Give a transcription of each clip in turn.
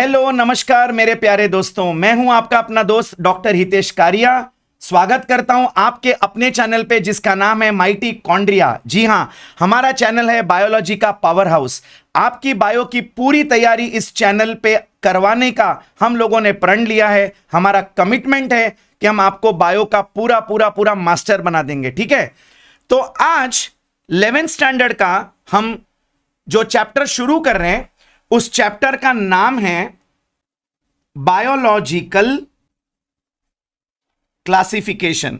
Hello नमस्कार मेरे प्यारे दोस्तों मैं हूं आपका अपना दोस्त डॉक्टर हितेश कारिया स्वागत करता हूं आपके अपने चैनल पे जिसका नाम है माइटी कॉन्ड्रिया जी हां हमारा चैनल है बायोलॉजी का पावर हाउस आपकी बायो की पूरी तैयारी इस चैनल पे करवाने का हम लोगों ने प्रण लिया है हमारा कमिटमेंट है कि हम आपको बायो का पूरा पूरा पूरा मास्टर बना देंगे ठीक है तो आज लेवेंथ स्टैंडर्ड का हम जो चैप्टर शुरू कर रहे हैं उस चैप्टर का नाम है बायोलॉजिकल क्लासिफिकेशन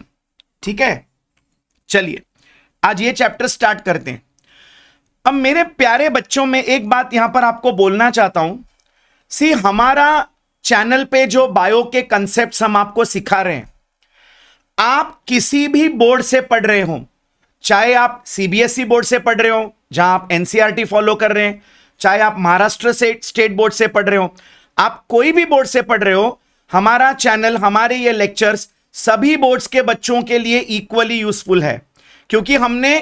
ठीक है चलिए आज ये चैप्टर स्टार्ट करते हैं अब मेरे प्यारे बच्चों में एक बात यहां पर आपको बोलना चाहता हूं सी हमारा चैनल पे जो बायो के कंसेप्ट हम आपको सिखा रहे हैं आप किसी भी बोर्ड से पढ़ रहे हो चाहे आप सीबीएसई e बोर्ड से पढ़ रहे हो जहां आप एनसीआरटी फॉलो e कर रहे हैं चाहे आप महाराष्ट्र से स्टेट बोर्ड से पढ़ रहे हो आप कोई भी बोर्ड से पढ़ रहे हो हमारा चैनल हमारे ये लेक्चर्स सभी बोर्ड्स के बच्चों के लिए इक्वली यूजफुल है क्योंकि हमने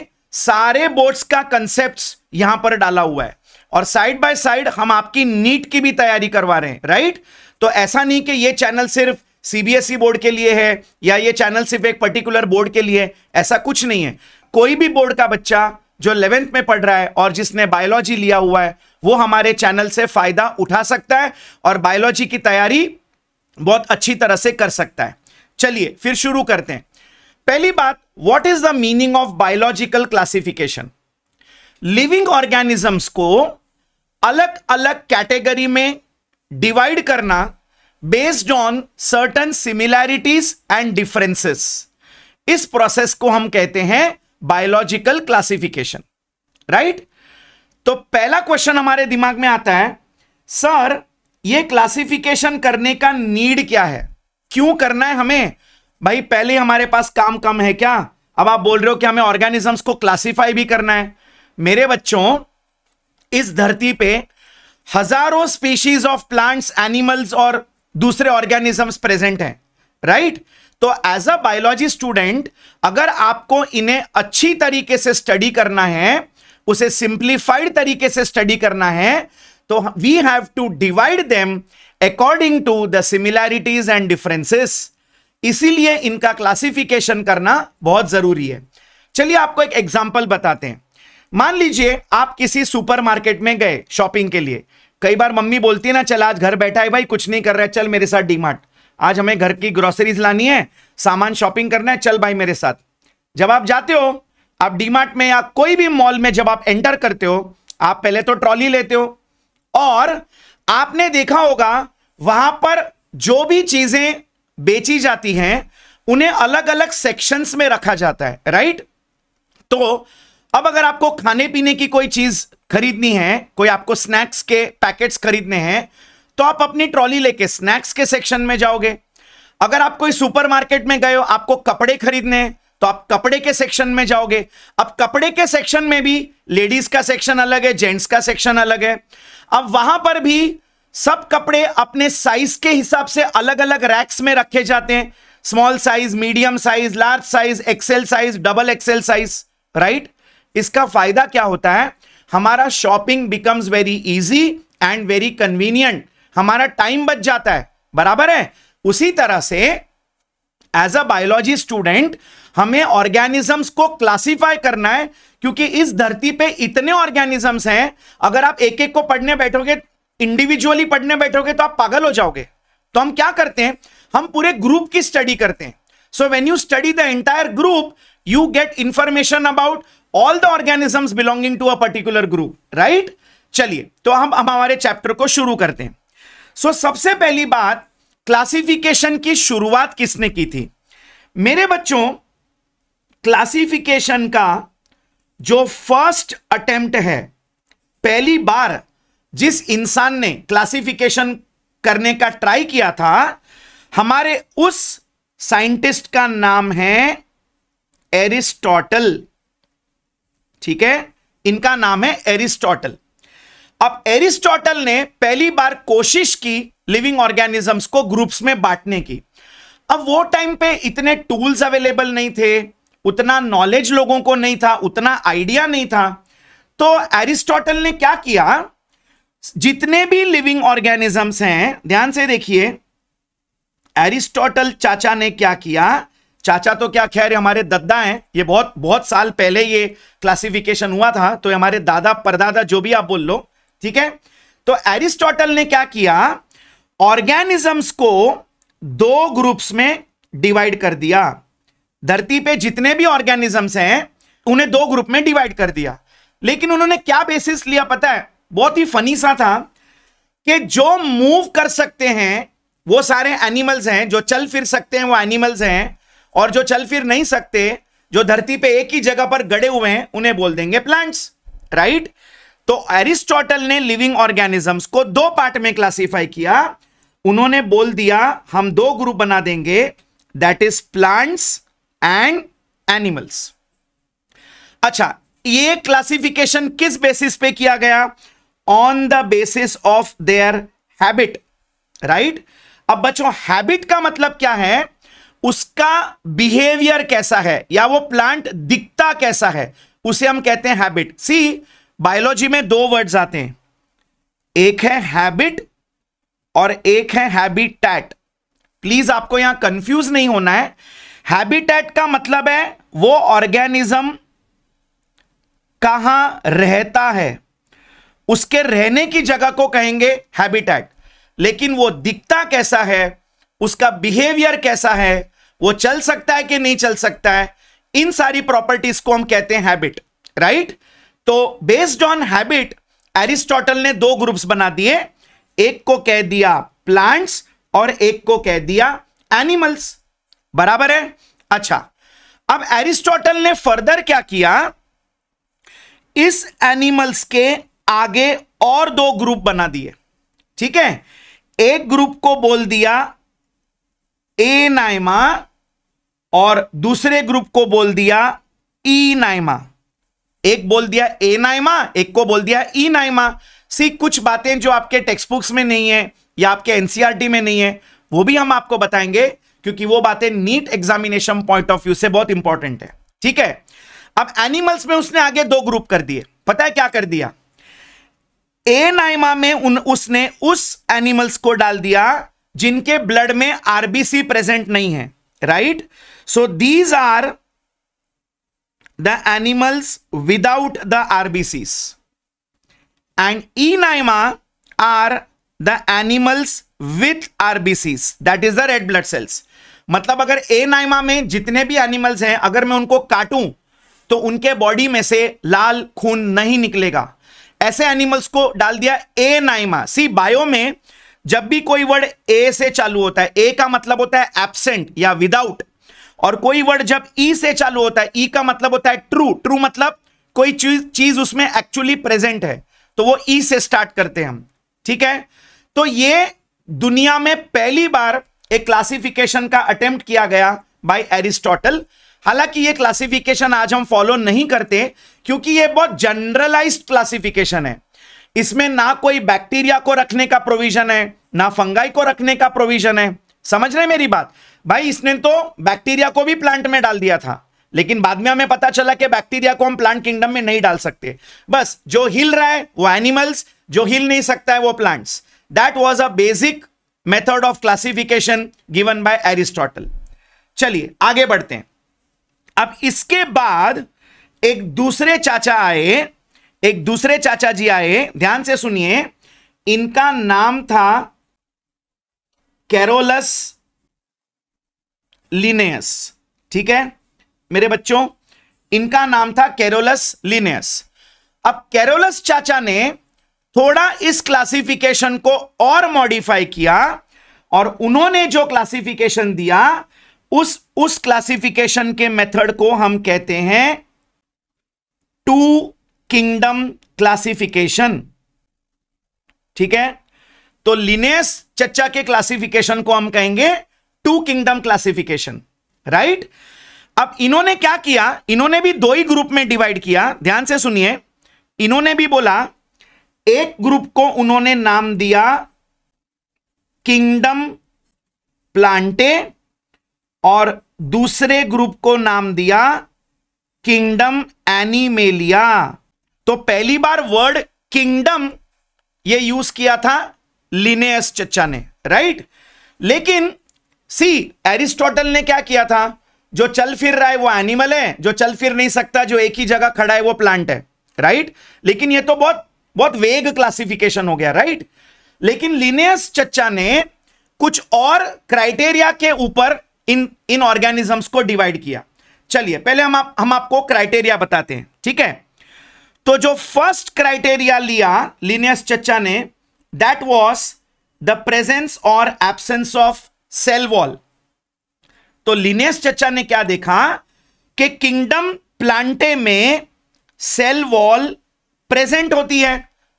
सारे बोर्ड्स का कंसेप्ट यहां पर डाला हुआ है और साइड बाय साइड हम आपकी नीट की भी तैयारी करवा रहे हैं राइट तो ऐसा नहीं कि ये चैनल सिर्फ सीबीएसई e बोर्ड के लिए है या ये चैनल सिर्फ एक पर्टिकुलर बोर्ड के लिए है ऐसा कुछ नहीं है कोई भी बोर्ड का बच्चा जो इलेवेंथ में पढ़ रहा है और जिसने बायोलॉजी लिया हुआ है वो हमारे चैनल से फायदा उठा सकता है और बायोलॉजी की तैयारी बहुत अच्छी तरह से कर सकता है चलिए फिर शुरू करते हैं पहली बात what is the meaning of biological classification living organisms को अलग अलग कैटेगरी में डिवाइड करना based on certain similarities and differences इस प्रोसेस को हम कहते हैं बायोलॉजिकल क्लासिफिकेशन राइट तो पहला क्वेश्चन हमारे दिमाग में आता है सर ये क्लासिफिकेशन करने का नीड क्या है क्यों करना है हमें भाई पहले हमारे पास काम कम है क्या अब आप बोल रहे हो कि हमें ऑर्गेनिजम्स को क्लासिफाई भी करना है मेरे बच्चों इस धरती पे हजारों स्पीशीज ऑफ प्लांट्स एनिमल्स और दूसरे ऑर्गेनिजम्स प्रेजेंट हैं राइट right? तो एज अ बायोलॉजी स्टूडेंट अगर आपको इन्हें अच्छी तरीके से स्टडी करना है उसे सिंप्लीफाइड तरीके से स्टडी करना है तो we have to divide them according to the similarities and differences इसीलिए इनका क्लासिफिकेशन करना बहुत जरूरी है चलिए आपको एक एग्जाम्पल बताते हैं मान लीजिए आप किसी सुपरमार्केट में गए शॉपिंग के लिए कई बार मम्मी बोलती है ना चल आज घर बैठा है भाई कुछ नहीं कर रहा है चल मेरे साथ डीमार्ट आज हमें घर की ग्रोसरीज लानी है सामान शॉपिंग करना है चल भाई मेरे साथ जब आप जाते हो आप डीमार्ट में या कोई भी मॉल में जब आप एंटर करते हो आप पहले तो ट्रॉली लेते हो और आपने देखा होगा वहां पर जो भी चीजें बेची जाती हैं उन्हें अलग अलग सेक्शंस में रखा जाता है राइट तो अब अगर आपको खाने पीने की कोई चीज खरीदनी है कोई आपको स्नैक्स के पैकेट्स खरीदने हैं तो आप अपनी ट्रॉली लेके स्नैक्स के सेक्शन में जाओगे अगर आप कोई सुपरमार्केट में गए हो आपको कपड़े खरीदने हैं तो आप कपड़े के सेक्शन में जाओगे अब कपड़े के सेक्शन में भी लेडीज का सेक्शन अलग है जेंट्स का सेक्शन अलग है अब वहां पर भी सब कपड़े अपने साइज के हिसाब से अलग अलग रैक्स में रखे जाते हैं small size medium size large size XL size double XL size right इसका फायदा क्या होता है हमारा shopping becomes very easy and very convenient हमारा टाइम बच जाता है बराबर है उसी तरह से एज अ बायोलॉजी स्टूडेंट हमें ऑर्गेनिजम्स को क्लासिफाई करना है क्योंकि इस धरती पे इतने ऑर्गेनिजम्स हैं अगर आप एक एक को पढ़ने बैठोगे इंडिविजुअली पढ़ने बैठोगे तो आप पागल हो जाओगे तो हम क्या करते हैं हम पूरे ग्रुप की स्टडी करते हैं so when you study the entire group you get information about all the organisms belonging to a particular group right चलिए तो हम हम हमारे चैप्टर को शुरू करते हैं सो सबसे पहली बात क्लासिफिकेशन की शुरुआत किसने की थी मेरे बच्चों क्लासिफिकेशन का जो फर्स्ट अटेम्प्ट है पहली बार जिस इंसान ने क्लासिफिकेशन करने का ट्राई किया था हमारे उस साइंटिस्ट का नाम है एरिस्टोटल ठीक है इनका नाम है एरिस्टोटल अब एरिस्टोटल ने पहली बार कोशिश की लिविंग ऑर्गेनिजम्स को ग्रुप्स में बांटने की अब वो टाइम पे इतने टूल्स अवेलेबल नहीं थे उतना नॉलेज लोगों को नहीं था उतना आइडिया नहीं था तो एरिस्टोटल ने क्या किया जितने भी लिविंग ऑर्गेनिजम्स हैं ध्यान से देखिए एरिस्टोटल चाचा ने क्या किया चाचा तो क्या खैर हमारे दद्दा हैं ये बहुत बहुत साल पहले ये क्लासिफिकेशन हुआ था तो हमारे दादा परदादा जो भी आप बोल लो ठीक है तो एरिस्टोटल ने क्या किया ऑर्गेनिजम्स को दो ग्रुप्स में डिवाइड कर दिया धरती पे जितने भी ऑर्गेनिजम्स हैं उन्हें दो ग्रुप में डिवाइड कर दिया लेकिन उन्होंने क्या बेसिस लिया पता है बहुत ही फनी सा था कि जो मूव कर सकते हैं वो सारे एनिमल्स हैं जो चल फिर सकते हैं वो एनिमल्स हैं और जो चल फिर नहीं सकते जो धरती पे एक ही जगह पर गड़े हुए हैं उन्हें बोल देंगे प्लांट्स राइट right? तो एरिस्टोटल ने लिविंग ऑर्गेनिजम्स को दो पार्ट में क्लासिफाई किया उन्होंने बोल दिया हम दो ग्रुप बना देंगे that is plants and animals अच्छा ये क्लासिफिकेशन किस बेसिस पे किया गया on the basis of their habit right अब बच्चों हैबिट का मतलब क्या है उसका बिहेवियर कैसा है या वो प्लांट दिखता कैसा है उसे हम कहते हैं हैबिट सी बायोलॉजी में दो वर्ड्स आते हैं एक है हैबिट और एक है हैबिटैट प्लीज आपको यहां कंफ्यूज नहीं होना है हैबिटैट का मतलब है वो ऑर्गेनिज्म कहां रहता है उसके रहने की जगह को कहेंगे हैबिटैट लेकिन वो दिखता कैसा है उसका बिहेवियर कैसा है वो चल सकता है कि नहीं चल सकता है इन सारी प्रॉपर्टीज को हम कहते हैं हैबिट राइट तो बेस्ड ऑन हैबिट एरिस्टोटल ने दो ग्रुप्स बना दिए एक को कह दिया प्लांट्स और एक को कह दिया एनिमल्स बराबर है अच्छा अब एरिस्टोटल ने फर्दर क्या किया इस एनिमल्स के आगे और दो ग्रुप बना दिए ठीक है एक ग्रुप को बोल दिया ए नाइमा और दूसरे ग्रुप को बोल दिया ई नाइमा एक बोल दिया ए नाइमा एक को बोल दिया ई नाइमा सी कुछ बातें जो आपके टेक्स्ट बुक्स में नहीं है या आपके एनसीआरटी e में नहीं है वो भी हम आपको बताएंगे क्योंकि वो बातें NEET examination point of view से बहुत इंपॉर्टेंट है ठीक है अब एनिमल्स में उसने आगे दो ग्रुप कर दिए पता है क्या कर दिया ए नाइमा में उन, उसने उस एनिमल्स को डाल दिया जिनके ब्लड में आरबीसी प्रेजेंट नहीं है right so these are the animals without the RBCs. And ENIMA are the animals with RBCs. That is the red blood cells. मतलब अगर ए e नाइमा में जितने भी एनिमल्स हैं अगर मैं उनको काटूं तो उनके बॉडी में से लाल खून नहीं निकलेगा ऐसे एनिमल्स को डाल दिया ए नाइमा सी बायो में जब भी कोई वर्ड ए से चालू होता है ए का मतलब होता है एबसेंट या विदाउट और कोई वर्ड जब ई e से चालू होता है ई e का मतलब होता है ट्रू ट्रू मतलब कोई चीज चीज उसमें एक्चुअली प्रेजेंट है तो वो ई e से स्टार्ट करते हैं हम ठीक है तो ये दुनिया में पहली बार एक क्लासिफिकेशन का अटेम्प्ट किया गया बाय एरिस्टोटल हालांकि ये क्लासिफिकेशन आज हम फॉलो नहीं करते क्योंकि ये बहुत जनरलाइज्ड क्लासिफिकेशन है इसमें ना कोई बैक्टीरिया को रखने का प्रोविजन है ना फंगाई को रखने का प्रोविजन है समझ रहे मेरी बात भाई इसने तो बैक्टीरिया को भी प्लांट में डाल दिया था लेकिन बाद में हमें पता चला कि बैक्टीरिया को हम प्लांट किंगडम में नहीं डाल सकते बस जो हिल रहा है वो एनिमल्स जो हिल नहीं सकता है वो plants that was a basic method of classification given by Aristotle चलिए आगे बढ़ते हैं अब इसके बाद एक दूसरे चाचा आए एक दूसरे चाचा जी आए ध्यान से सुनिए इनका नाम था कैरोलस लिनेस ठीक है मेरे बच्चों इनका नाम था कैरोलस लिनेस अब कैरोलस चाचा ने थोड़ा इस क्लासिफिकेशन को और मॉडिफाई किया और उन्होंने जो क्लासिफिकेशन दिया उस उस क्लासिफिकेशन के मेथड को हम कहते हैं टू किंगडम क्लासिफिकेशन ठीक है तो लिनेस चच्चा के क्लासिफिकेशन को हम कहेंगे टू किंगडम क्लासिफिकेशन राइट अब इन्होंने क्या किया इन्होंने भी दो ही ग्रुप में डिवाइड किया ध्यान से सुनिए इन्होंने भी बोला एक ग्रुप को उन्होंने नाम दिया किंगडम प्लांटे और दूसरे ग्रुप को नाम दिया किंगडम एनिमेलिया तो पहली बार वर्ड किंगडम ये यूज किया था लिनेस चचा ने राइट लेकिन सी एरिस्टोटल ने क्या किया था जो चल फिर रहा है वो एनिमल है जो चल फिर नहीं सकता जो एक ही जगह खड़ा है वो प्लांट है राइट लेकिन ये तो बहुत बहुत वेग क्लासिफिकेशन हो गया राइट लेकिन लिनेस चच्चा ने कुछ और क्राइटेरिया के ऊपर इन इन ऑर्गेनिजम्स को डिवाइड किया चलिए पहले हम आप, हम आपको क्राइटेरिया बताते हैं ठीक है तो जो फर्स्ट क्राइटेरिया लिया लिनियस चच्चा ने that was the presence or absence of cell wall तो लिनेस चचा ने क्या देखा कि किंगडम प्लांटे में सेल वॉल प्रेजेंट होती है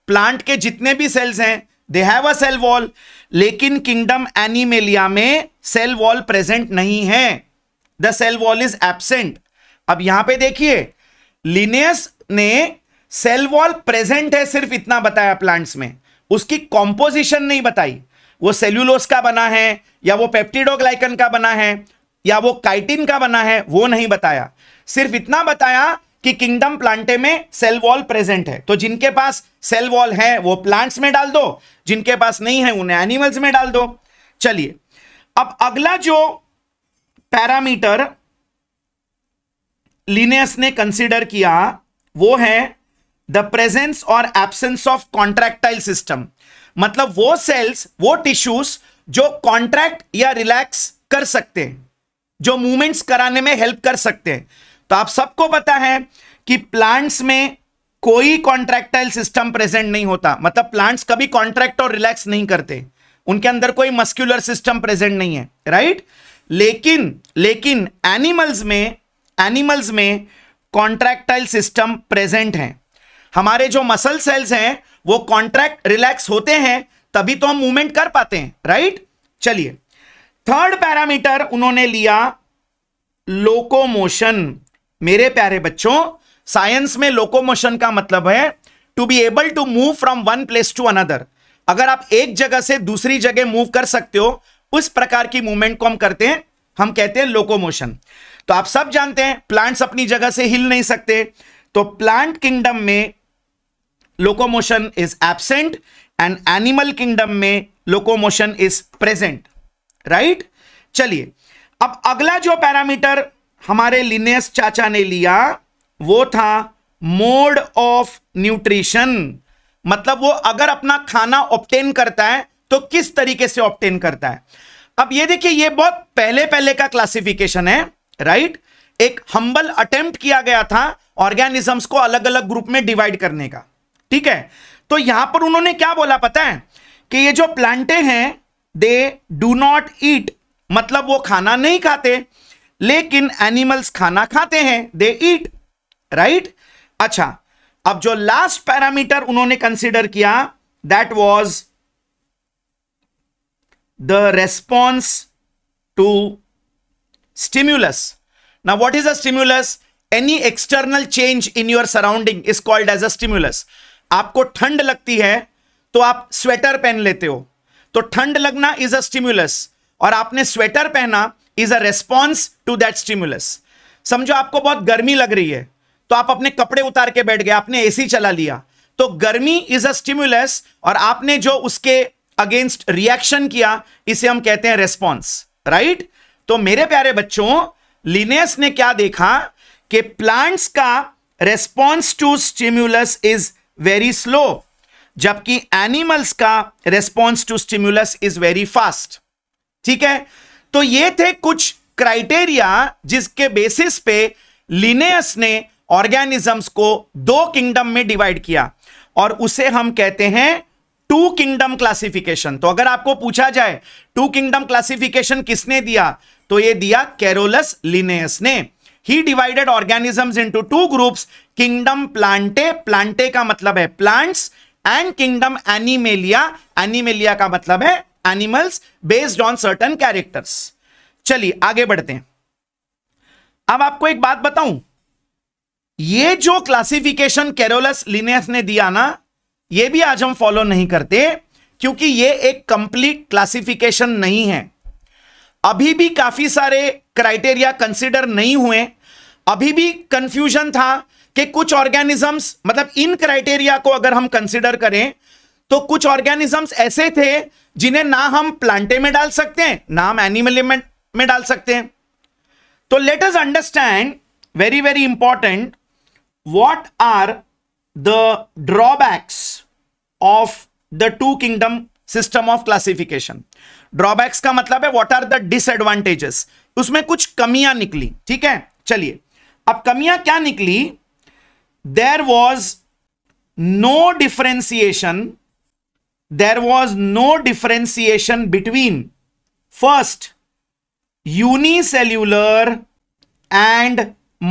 प्लांट के जितने भी सेल्स हैं they have a cell wall लेकिन किंगडम एनिमेलिया में सेल वॉल प्रेजेंट नहीं है the cell wall is absent अब यहां पे देखिए लिनेस ने सेल वॉल प्रेजेंट है सिर्फ इतना बताया प्लांट्स में उसकी कॉम्पोजिशन नहीं बताई वो सेल्यूलोस का बना है या वो पेप्टिडोग्लाइकन का बना है या वो काइटिन का बना है वो नहीं बताया सिर्फ इतना बताया कि किंगडम प्लांटे में सेल वॉल प्रेजेंट है तो जिनके पास सेल वॉल है वो प्लांट्स में डाल दो जिनके पास नहीं है उन्हें एनिमल्स में डाल दो चलिए अब अगला जो पैरामीटर लिनेस ने कंसिडर किया वो है द प्रेजेंस और एबसेंस ऑफ कॉन्ट्रैक्टाइल सिस्टम मतलब वो सेल्स वो टिश्यूज जो कॉन्ट्रैक्ट या रिलैक्स कर सकते हैं जो मूवमेंट्स कराने में हेल्प कर सकते हैं तो आप सबको पता है कि प्लांट्स में कोई कॉन्ट्रैक्टाइल सिस्टम प्रेजेंट नहीं होता मतलब प्लांट्स कभी कॉन्ट्रैक्ट और रिलैक्स नहीं करते उनके अंदर कोई मस्क्यूलर सिस्टम प्रेजेंट नहीं है राइट लेकिन लेकिन एनिमल्स में एनिमल्स में कॉन्ट्रैक्टाइल सिस्टम प्रेजेंट है हमारे जो मसल सेल्स हैं वो कॉन्ट्रैक्ट रिलैक्स होते हैं तभी तो हम मूवमेंट कर पाते हैं राइट चलिए थर्ड पैरामीटर उन्होंने लिया लोकोमोशन मेरे प्यारे बच्चों साइंस में लोकोमोशन का मतलब है to be able to move from one place to another अगर आप एक जगह से दूसरी जगह मूव कर सकते हो उस प्रकार की मूवमेंट को हम करते हैं हम कहते हैं लोकोमोशन तो आप सब जानते हैं प्लांट्स अपनी जगह से हिल नहीं सकते तो प्लांट किंगडम में locomotion is absent and animal kingdom में लोकोमोशन इज प्रेजेंट राइट चलिए अब अगला जो पैरामीटर हमारे लिनेस चाचा ने लिया वो था मोड ऑफ न्यूट्रिशन मतलब वो अगर अपना खाना ऑप्टेन करता है तो किस तरीके से ऑप्टेन करता है अब ये देखिए ये बहुत पहले पहले का क्लासिफिकेशन है राइट right? एक हम्बल अटेम्प्ट किया गया था ऑर्गेनिजम्स को अलग अलग ग्रुप में डिवाइड करने का ठीक है तो यहां पर उन्होंने क्या बोला पता है कि ये जो प्लांटे हैं दे डू नॉट ईट मतलब वो खाना नहीं खाते लेकिन एनिमल्स खाना खाते हैं दे ईट राइट अच्छा अब जो लास्ट पैरामीटर उन्होंने कंसिडर किया that was the response to stimulus ना what is a stimulus any external change in your surrounding is called as a stimulus आपको ठंड लगती है तो आप स्वेटर पहन लेते हो तो ठंड लगना इज अ स्टिम्यूलस और आपने स्वेटर पहना is a response to that stimulus समझो आपको बहुत गर्मी लग रही है तो आप अपने कपड़े उतार के बैठ गए आपने एसी चला लिया तो गर्मी इज अ स्टिम्यूलस और आपने जो उसके अगेंस्ट रिएक्शन किया इसे हम कहते हैं रेस्पॉन्स राइट तो मेरे प्यारे बच्चों लिनेस ने क्या देखा कि प्लांट्स का response to stimulus is very slow जबकि एनिमल्स का response to stimulus is very fast ठीक है तो ये थे कुछ क्राइटेरिया जिसके बेसिस पे लिनेस ने ऑर्गेनिजम्स को दो किंगडम में डिवाइड किया और उसे हम कहते हैं टू किंगडम क्लासिफिकेशन तो अगर आपको पूछा जाए टू किंगडम क्लासिफिकेशन किसने दिया तो ये दिया कैरोलस लिनेस ने ही divided organisms into two groups kingdom Plantae Plantae का मतलब है plants and kingdom Animalia Animalia का मतलब है animals based on certain characters चलिए आगे बढ़ते हैं अब आपको एक बात बताऊं ये जो क्लासिफिकेशन कैरोलस लिनेस ने दिया ना ये भी आज हम फॉलो नहीं करते क्योंकि ये एक कंप्लीट क्लासिफिकेशन नहीं है अभी भी काफी सारे क्राइटेरिया कंसिडर नहीं हुए अभी भी कंफ्यूजन था कि कुछ ऑर्गेनिजम्स मतलब इन क्राइटेरिया को अगर हम कंसिडर करें तो कुछ ऑर्गेनिजम्स ऐसे थे जिन्हें ना हम प्लांटे में डाल सकते हैं ना हम एनिमल में डाल सकते हैं तो let us understand very very important what are the drawbacks of the two kingdom system of classification drawbacks का मतलब है व्हाट आर द डिसएडवांटेजेस उसमें कुछ कमियां निकली ठीक है चलिए अब कमियां क्या निकली there was no differentiation there was no differentiation between first unicellular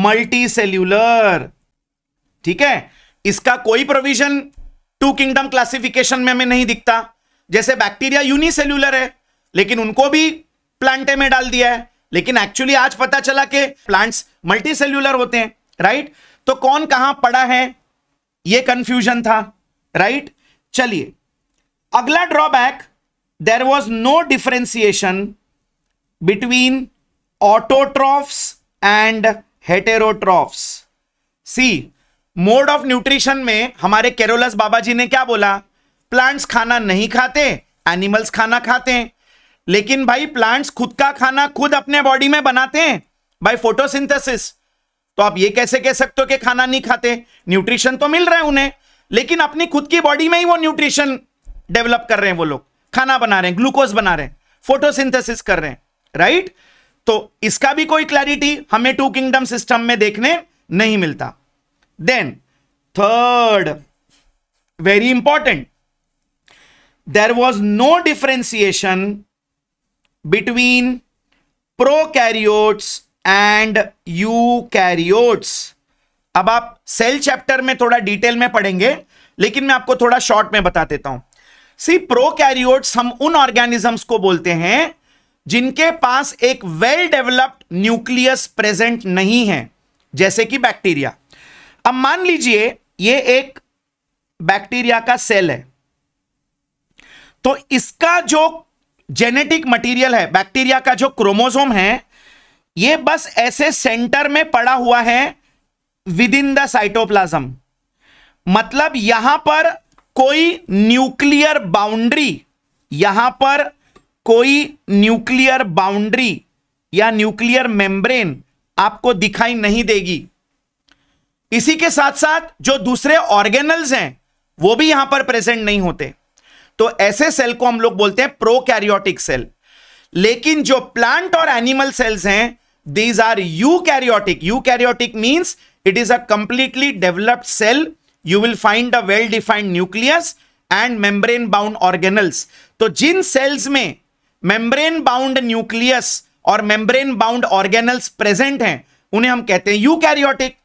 multicellular ठीक है इसका कोई प्रोविजन टू किंगडम क्लासिफिकेशन में हमें नहीं दिखता जैसे बैक्टीरिया यूनिसेल्यूलर है लेकिन उनको भी प्लांटे में डाल दिया है लेकिन एक्चुअली आज पता चला कि प्लांट्स मल्टी सेल्यूलर होते हैं राइट right? तो कौन कहां पड़ा है यह कंफ्यूजन था राइट चलिए अगला drawback there was no differentiation between autotrophs and heterotrophs see mode of nutrition में हमारे केरोलस बाबा जी ने क्या बोला प्लांट्स खाना नहीं खाते एनिमल्स खाना खाते हैं लेकिन भाई प्लांट्स खुद का खाना खुद अपने बॉडी में बनाते हैं बाई फोटोसिंथेसिस तो आप ये कैसे कह सकते हो कि खाना नहीं खाते न्यूट्रिशन तो मिल रहा है उन्हें लेकिन अपनी खुद की बॉडी में ही वो न्यूट्रिशन डेवलप कर रहे हैं वो लोग खाना बना रहे हैं ग्लूकोज बना रहे हैं फोटोसिंथेसिस कर रहे हैं राइट तो इसका भी कोई क्लैरिटी हमें टू किंगडम सिस्टम में देखने नहीं मिलता then third very important there was no differentiation between prokaryotes and eukaryotes अब आप सेल चैप्टर में थोड़ा डिटेल में पढ़ेंगे लेकिन मैं आपको थोड़ा शॉर्ट में बता देता हूं सी कैरियोट्स हम उन ऑर्गेनिजम्स को बोलते हैं जिनके पास एक वेल डेवलप्ड न्यूक्लियस प्रेजेंट नहीं है जैसे कि बैक्टीरिया अब मान लीजिए ये एक बैक्टीरिया का सेल है तो इसका जो जेनेटिक मटेरियल है बैक्टीरिया का जो क्रोमोसोम है ये बस ऐसे सेंटर में पड़ा हुआ है विद इन द साइटोप्लाजम मतलब यहां पर कोई न्यूक्लियर बाउंड्री यहां पर कोई न्यूक्लियर बाउंड्री या न्यूक्लियर मेम्ब्रेन आपको दिखाई नहीं देगी इसी के साथ साथ जो दूसरे ऑर्गेनल्स हैं वो भी यहां पर प्रेजेंट नहीं होते तो ऐसे सेल को हम लोग बोलते हैं प्रोकैरियोटिक सेल लेकिन जो प्लांट और एनिमल सेल्स हैं these are eukaryotic eukaryotic means it is a completely developed cell you will find a well defined nucleus and membrane bound organelles तो जिन सेल्स में मेम्ब्रेन बाउंड न्यूक्लियस और membrane bound organelles present हैं उन्हें हम कहते हैं you karyotic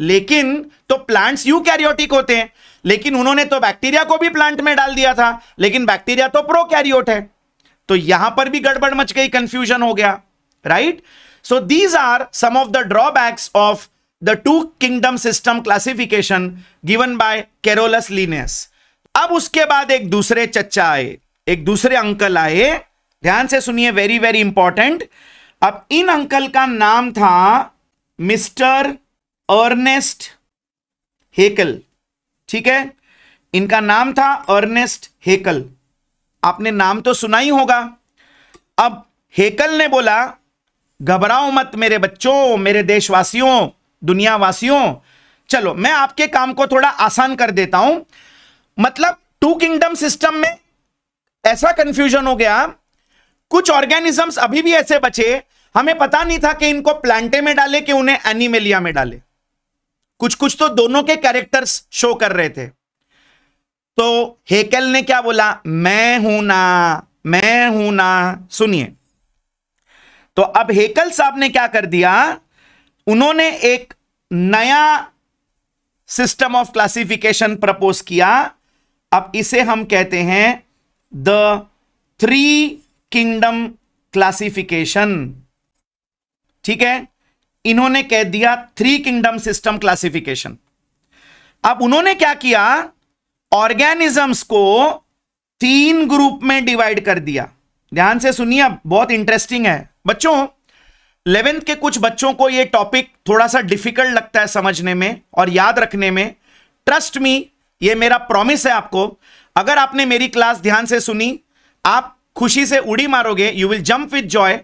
लेकिन तो प्लांट्स यू कैरियोटिक होते हैं लेकिन उन्होंने तो बैक्टीरिया को भी प्लांट में डाल दिया था लेकिन बैक्टीरिया तो प्रो कैरियोट है तो यहां पर भी गड़बड़ मच गई कंफ्यूजन हो गया right so these are some of the drawbacks of the two kingdom system classification given by Carolus Linnaeus अब उसके बाद एक दूसरे चच्चा आए एक दूसरे अंकल आए ध्यान से सुनिए वेरी वेरी इंपॉर्टेंट अब इन अंकल का नाम था मिस्टर अर्नेस्ट हेकल ठीक है इनका नाम था अर्नेस्ट हेकल आपने नाम तो सुना ही होगा अब हेकल ने बोला घबराओ मत मेरे बच्चों मेरे देशवासियों दुनियावासियों चलो मैं आपके काम को थोड़ा आसान कर देता हूं मतलब टू किंगडम सिस्टम में ऐसा कंफ्यूजन हो गया कुछ ऑर्गेनिजम्स अभी भी ऐसे बचे हमें पता नहीं था कि इनको प्लांटे में डाले कि उन्हें एनिमेलिया में डाले कुछ कुछ तो दोनों के कैरेक्टर्स शो कर रहे थे तो हेकल ने क्या बोला मैं हूं ना मैं हूं ना सुनिए तो अब हेकल साहब ने क्या कर दिया उन्होंने एक नया सिस्टम ऑफ क्लासिफिकेशन प्रपोज किया अब इसे हम कहते हैं द थ्री किंगडम क्लासिफिकेशन ठीक है इन्होंने कह दिया थ्री किंगडम सिस्टम क्लासिफिकेशन अब उन्होंने क्या किया ऑर्गेनिजम्स को तीन ग्रुप में डिवाइड कर दिया ध्यान से सुनिए बहुत इंटरेस्टिंग है बच्चों लेवेंथ के कुछ बच्चों को यह टॉपिक थोड़ा सा डिफिकल्ट लगता है समझने में और याद रखने में ट्रस्ट मी ये मेरा प्रॉमिस है आपको अगर आपने मेरी क्लास ध्यान से सुनी आप खुशी से उड़ी मारोगे you will jump with joy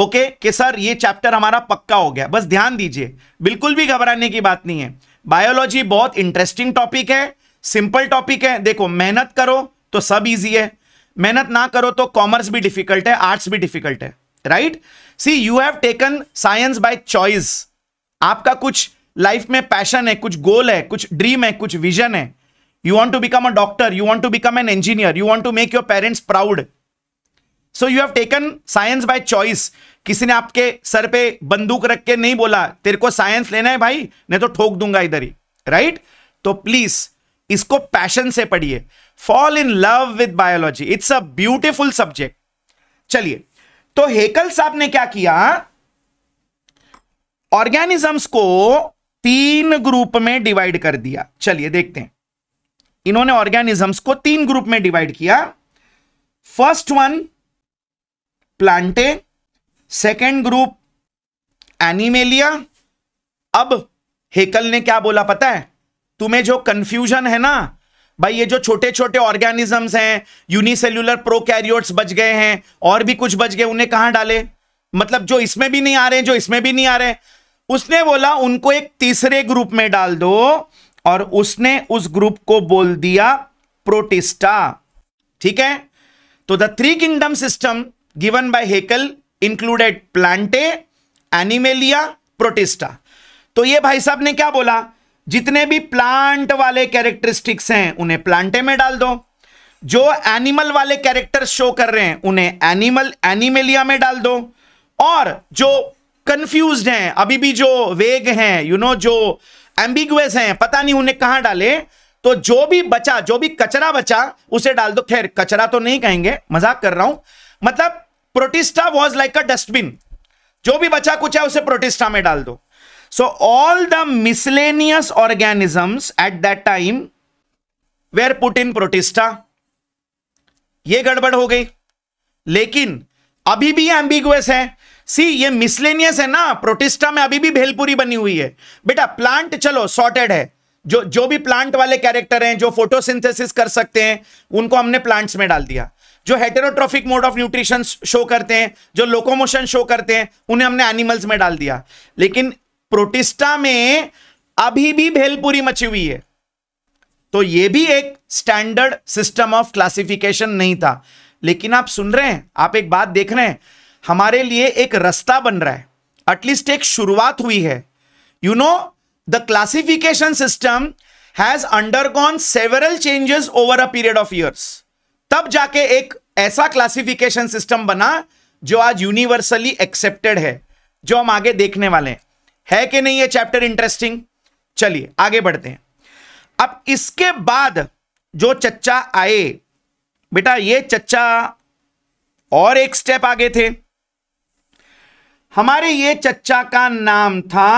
okay कि सर ये चैप्टर हमारा पक्का हो गया बस ध्यान दीजिए बिल्कुल भी घबराने की बात नहीं है बायोलॉजी बहुत इंटरेस्टिंग टॉपिक है सिंपल टॉपिक है देखो मेहनत करो तो सब इजी है मेहनत ना करो तो कॉमर्स भी डिफिकल्ट है आर्ट्स भी डिफिकल्ट है right see you have taken science by choice आपका कुछ लाइफ में पैशन है कुछ गोल है कुछ ड्रीम है कुछ विजन है you want to become a doctor you want to become an engineer you want to make your parents proud so you have taken science by choice किसी ने आपके सर पे बंदूक रख के नहीं बोला तेरे को साइंस लेना है भाई नहीं तो ठोक दूंगा इधर ही राइट तो प्लीज इसको पैशन से पढ़िए fall in love with biology it's a beautiful subject चलिए तो हेकल साहब ने क्या किया ऑर्गेनिजम्स को तीन ग्रुप में डिवाइड कर दिया चलिए देखते हैं इन्होंने ऑर्गेनिजम्स को तीन ग्रुप में डिवाइड किया first one Plantae second group Animalia अब हेकल ने क्या बोला पता है तुम्हें जो कंफ्यूजन है ना भाई ये जो छोटे छोटे ऑर्गेनिजम्स हैं यूनिसेल्यूलर प्रोकैरियोट्स बच गए हैं और भी कुछ बच गए उन्हें कहां डाले मतलब जो इसमें भी नहीं आ रहे जो इसमें भी नहीं आ रहे उसने बोला उनको एक तीसरे ग्रुप में डाल दो और उसने उस ग्रुप को बोल दिया प्रोटिस्टा ठीक है तो the three kingdom system given by Haeckel included Plantae Animalia Protista तो ये भाई साहब ने क्या बोला जितने भी प्लांट वाले कैरेक्टरिस्टिक्स हैं उन्हें प्लांटे में डाल दो जो एनिमल वाले कैरेक्टर शो कर रहे हैं उन्हें एनिमल एनिमेलिया में डाल दो और जो कंफ्यूज हैं अभी भी जो वेग हैं यू नो जो एम्बिगुएस हैं पता नहीं उन्हें कहां डाले तो जो भी बचा जो भी कचरा बचा उसे डाल दो खैर कचरा तो नहीं कहेंगे मजाक कर रहा हूं मतलब Protista was like a dustbin जो भी बचा कुछ है उसे प्रोटिस्टा में डाल दो So all the miscellaneous organisms at that time were put in protista. ये गड़बड़ हो गई लेकिन अभी भी एम्बिगुअस है सी ये मिसलेनियस है ना प्रोटिस्टा में अभी भी भेलपुरी बनी हुई है बेटा प्लांट चलो सॉर्टेड है जो जो भी प्लांट वाले कैरेक्टर हैं जो फोटोसिंथेसिस कर सकते हैं उनको हमने प्लांट्स में डाल दिया जो heterotrophic mode of nutrition show करते हैं जो लोकोमोशन शो करते हैं उन्हें हमने एनिमल्स में डाल दिया लेकिन प्रोटिस्टा में अभी भी भेलपुरी मची हुई है तो यह भी एक स्टैंडर्ड सिस्टम ऑफ क्लासिफिकेशन नहीं था लेकिन आप सुन रहे हैं आप एक बात देख रहे हैं हमारे लिए एक रास्ता बन रहा है एटलीस्ट एक शुरुआत हुई है you know the classification system has undergone several changes over a period of years तब जाके एक ऐसा क्लासिफिकेशन सिस्टम बना जो आज यूनिवर्सली एक्सेप्टेड है जो हम आगे देखने वाले हैं है कि नहीं है चैप्टर इंटरेस्टिंग चलिए आगे बढ़ते हैं अब इसके बाद जो चच्चा आए बेटा ये चच्चा और एक स्टेप आगे थे हमारे ये चच्चा का नाम था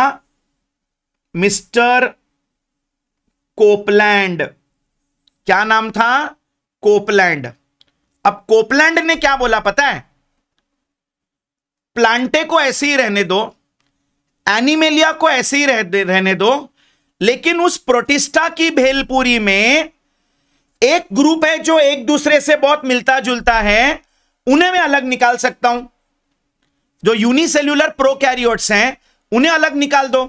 मिस्टर कोपलैंड क्या नाम था कोपलैंड अब कोपलैंड ने क्या बोला पता है प्लांटे को ऐसे ही रहने दो एनिमेलिया को ऐसे ही रह, रहने दो लेकिन उस प्रोटिस्टा की भेलपुरी में एक ग्रुप है जो एक दूसरे से बहुत मिलता जुलता है उन्हें मैं अलग निकाल सकता हूं जो यूनिसेल्यूलर प्रोकैरियोट्स हैं उन्हें अलग निकाल दो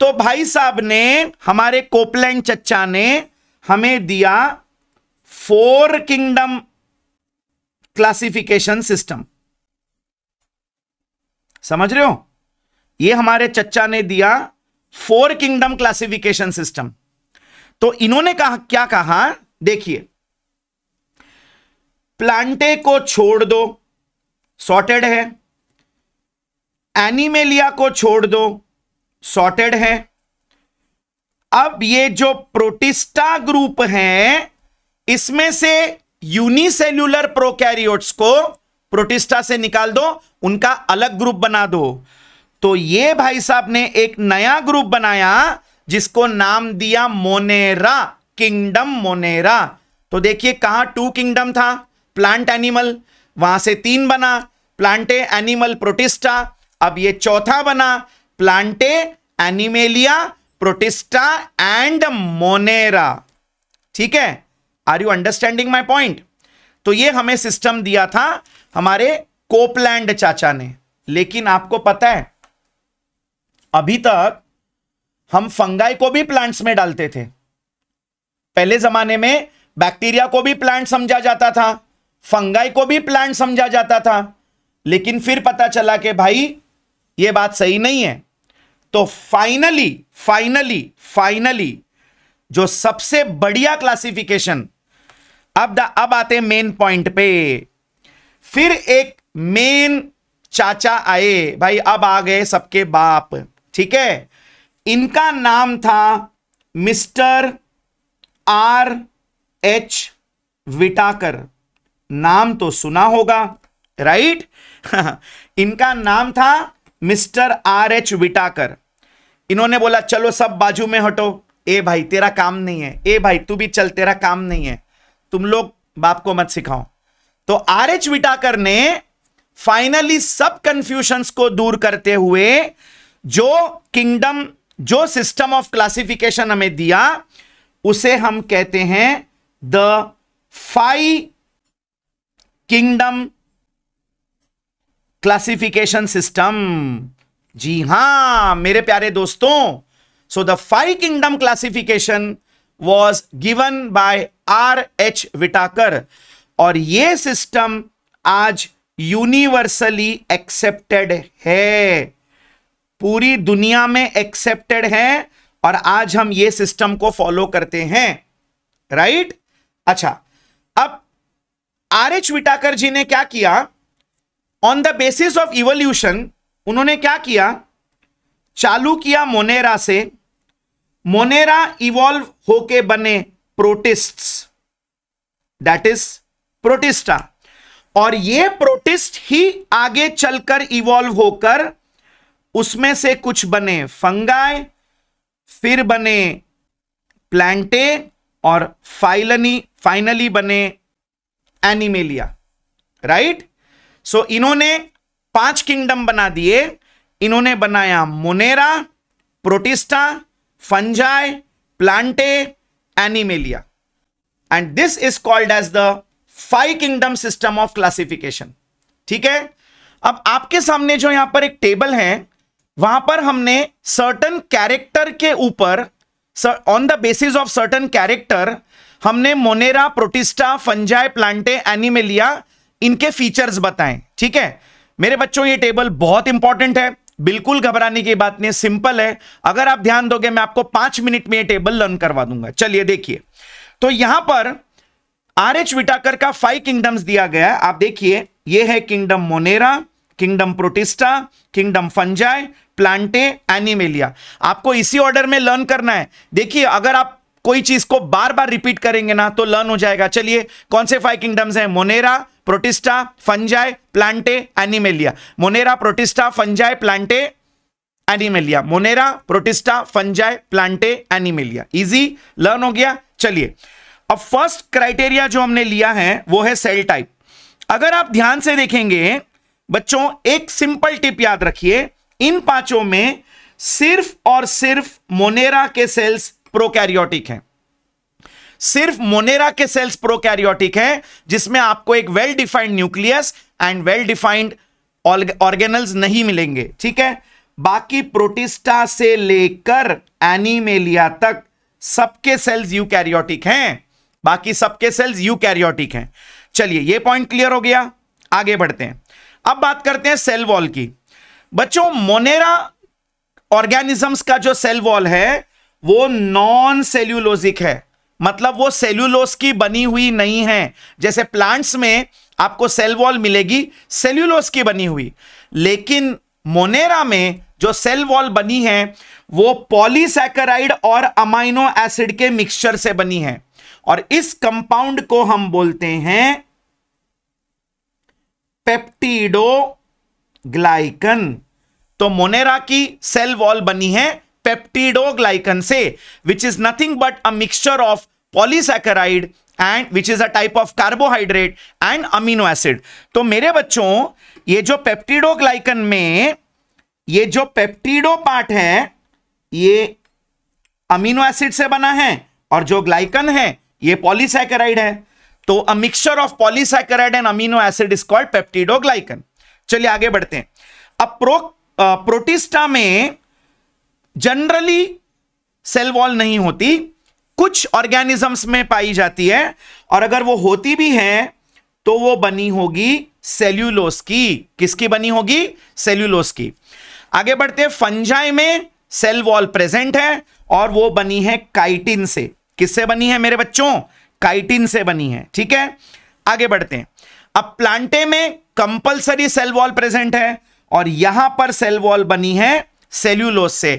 तो भाई साहब ने हमारे कोपलैंड चच्चा ने हमें दिया फोर किंगडम क्लासिफिकेशन सिस्टम समझ रहे हो ये हमारे चच्चा ने दिया फोर किंगडम क्लासिफिकेशन सिस्टम तो इन्होंने कहा क्या कहा देखिए प्लांटे को छोड़ दो सॉर्टेड है एनिमेलिया को छोड़ दो सॉर्टेड है अब ये जो प्रोटिस्टा ग्रुप है इसमें से यूनिसेल्यूलर प्रोकैरियोट्स को प्रोटिस्टा से निकाल दो उनका अलग ग्रुप बना दो तो ये भाई साहब ने एक नया ग्रुप बनाया जिसको नाम दिया मोनेरा किंगडम मोनेरा तो देखिए कहा टू किंगडम था प्लांट एनिमल वहां से तीन बना प्लांटे एनिमल प्रोटिस्टा अब ये चौथा बना Plantae Animalia Protista and Monera ठीक है are you understanding my point तो ये हमें सिस्टम दिया था हमारे कोपलैंड चाचा ने लेकिन आपको पता है अभी तक हम फंगाई को भी प्लांट्स में डालते थे पहले जमाने में बैक्टीरिया को भी प्लांट समझा जाता था फंगाई को भी प्लांट समझा जाता था लेकिन फिर पता चला कि भाई ये बात सही नहीं है तो फाइनली फाइनली फाइनली जो सबसे बढ़िया क्लासिफिकेशन अब अब आते मेन पॉइंट पे फिर एक मेन चाचा आए भाई अब आ गए सबके बाप ठीक है इनका नाम था मिस्टर आर एच विटाकर नाम तो सुना होगा राइट इनका नाम था मिस्टर आर एच विटाकर इन्होंने बोला चलो सब बाजू में हटो ए भाई तेरा काम नहीं है ए भाई तू भी चल तेरा काम नहीं है तुम लोग बाप को मत सिखाओ तो आर एच विटाकर ने फाइनली सब कंफ्यूशंस को दूर करते हुए जो किंगडम जो सिस्टम ऑफ क्लासिफिकेशन हमें दिया उसे हम कहते हैं the five kingdom classification system जी हां मेरे प्यारे दोस्तों so the five kingdom classification was given by R H Whittaker और ये सिस्टम आज यूनिवर्सली एक्सेप्टेड है पूरी दुनिया में एक्सेप्टेड है और आज हम ये सिस्टम को फॉलो करते हैं राइट अच्छा अब आर एच विटाकर जी ने क्या किया on the basis of evolution उन्होंने क्या किया चालू किया मोनेरा से मोनेरा इवॉल्व होके बने प्रोटिस्ट दैट इज प्रोटिस्टा और ये प्रोटिस्ट ही आगे चलकर इवॉल्व होकर उसमें से कुछ बने फंगाए फिर बने प्लांटे और फाइलनी फाइनली बने एनिमेलिया राइट सो इन्होंने पांच किंगडम बना दिए इन्होंने बनाया Monera Protista Fungi Plantae Animalia and this is called as the five kingdom system of classification ठीक है अब आपके सामने जो यहां पर एक टेबल है वहां पर हमने सर्टन कैरेक्टर के ऊपर on the basis of certain character हमने Monera Protista Fungi Plantae Animalia इनके फीचर्स बताए ठीक है मेरे बच्चों ये टेबल बहुत इंपॉर्टेंट है बिल्कुल घबराने की बात नहीं सिंपल है अगर आप ध्यान दोगे मैं आपको पांच मिनट में ये टेबल लर्न करवा दूंगा चलिए देखिए तो यहां पर आर एच विटाकर का फाइव किंगडम्स दिया गया है आप देखिए ये है kingdom Monera kingdom Protista kingdom Fungi Plantae Animalia आपको इसी ऑर्डर में लर्न करना है देखिए अगर आप कोई चीज को बार बार रिपीट करेंगे ना तो लर्न हो जाएगा चलिए कौन से फाइव किंगडम्स हैं Monera Protista Fungi Plantae Animalia Monera Protista Fungi Plantae Animalia Monera Protista Fungi Plantae Animalia easy learn हो गया चलिए अब फर्स्ट क्राइटेरिया जो हमने लिया है वो है सेल टाइप अगर आप ध्यान से देखेंगे बच्चों एक सिंपल टिप याद रखिए इन पांचों में सिर्फ और सिर्फ मोनेरा के सेल्स प्रोकैरियोटिक हैं सिर्फ मोनेरा के सेल्स प्रोकैरियोटिक हैं जिसमें आपको एक well defined nucleus and well defined organelles नहीं मिलेंगे ठीक है बाकी प्रोटिस्टा से लेकर एनीमेलिया तक सबके सेल्स कैरियोटिक हैं बाकी सबके सेल्स कैरियोटिक हैं चलिए ये पॉइंट क्लियर हो गया आगे बढ़ते हैं अब बात करते हैं सेल वॉल की बच्चों मोनेरा ऑर्गेनिजम्स का जो सेल वॉल है वो नॉन सेल्यूलोजिक है मतलब वो सेल्यूलोस की बनी हुई नहीं है जैसे प्लांट्स में आपको सेल वॉल मिलेगी सेल्यूलोस की बनी हुई लेकिन मोनेरा में जो सेल वॉल बनी है वो पॉलीसैकराइड और अमाइनो एसिड के मिक्सचर से बनी है और इस कंपाउंड को हम बोलते हैं पेप्टीडो ग्लाइकन तो मोनेरा की सेल वॉल बनी है पेप्टीडोग्लाइकन से which is nothing but a mixture of polysaccharide and which is a type of carbohydrate and amino acid तो मेरे बच्चों ये जो पेप्टीडोग्लाइकन में ये जो पेप्टीडो पार्ट है ये अमीनो एसिड से बना है और जो ग्लाइकन है ये पॉलीसेकेराइड है तो a mixture of polysaccharide and amino acid is called peptidoglycan चलिए आगे बढ़ते हैं अब प्रो प्रोटिस्टा में जनरली सेल वॉल नहीं होती कुछ ऑर्गेनिजम्स में पाई जाती है और अगर वो होती भी है तो वो बनी होगी सेल्यूलोस की किसकी बनी होगी सेल्यूलोस की आगे बढ़ते हैं फंजाई में सेल वॉल प्रेजेंट है और वो बनी है काइटिन से किससे बनी है मेरे बच्चों काइटिन से बनी है ठीक है आगे बढ़ते हैं अब प्लांटे में कंपलसरी सेल वॉल प्रेजेंट है और यहां पर सेल वॉल बनी है सेल्यूलोस से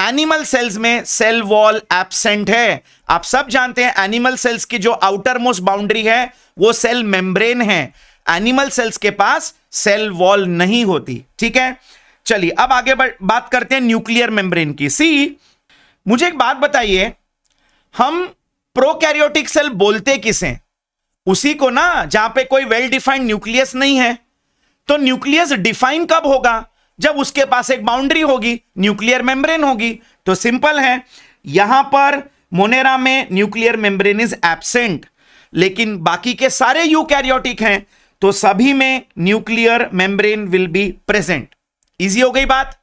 एनिमल सेल्स में सेल वॉल एबसेंट है आप सब जानते हैं एनिमल सेल्स की जो आउटर मोस्ट बाउंड्री है वो सेल मेम्ब्रेन है एनिमल सेल्स के पास सेल वॉल नहीं होती ठीक है चलिए अब आगे बात करते हैं न्यूक्लियर मेम्ब्रेन की सी मुझे एक बात बताइए हम प्रोकैरियोटिक सेल बोलते किसे उसी को ना जहां पे कोई वेल डिफाइंड न्यूक्लियस नहीं है तो न्यूक्लियस डिफाइन कब होगा जब उसके पास एक बाउंड्री होगी न्यूक्लियर मेम्ब्रेन होगी तो सिंपल है यहां पर मोनेरा में न्यूक्लियर मेम्ब्रेन इज एबसेंट लेकिन बाकी के सारे यूकैरियोटिक हैं तो सभी में nuclear membrane will be present easy हो गई बात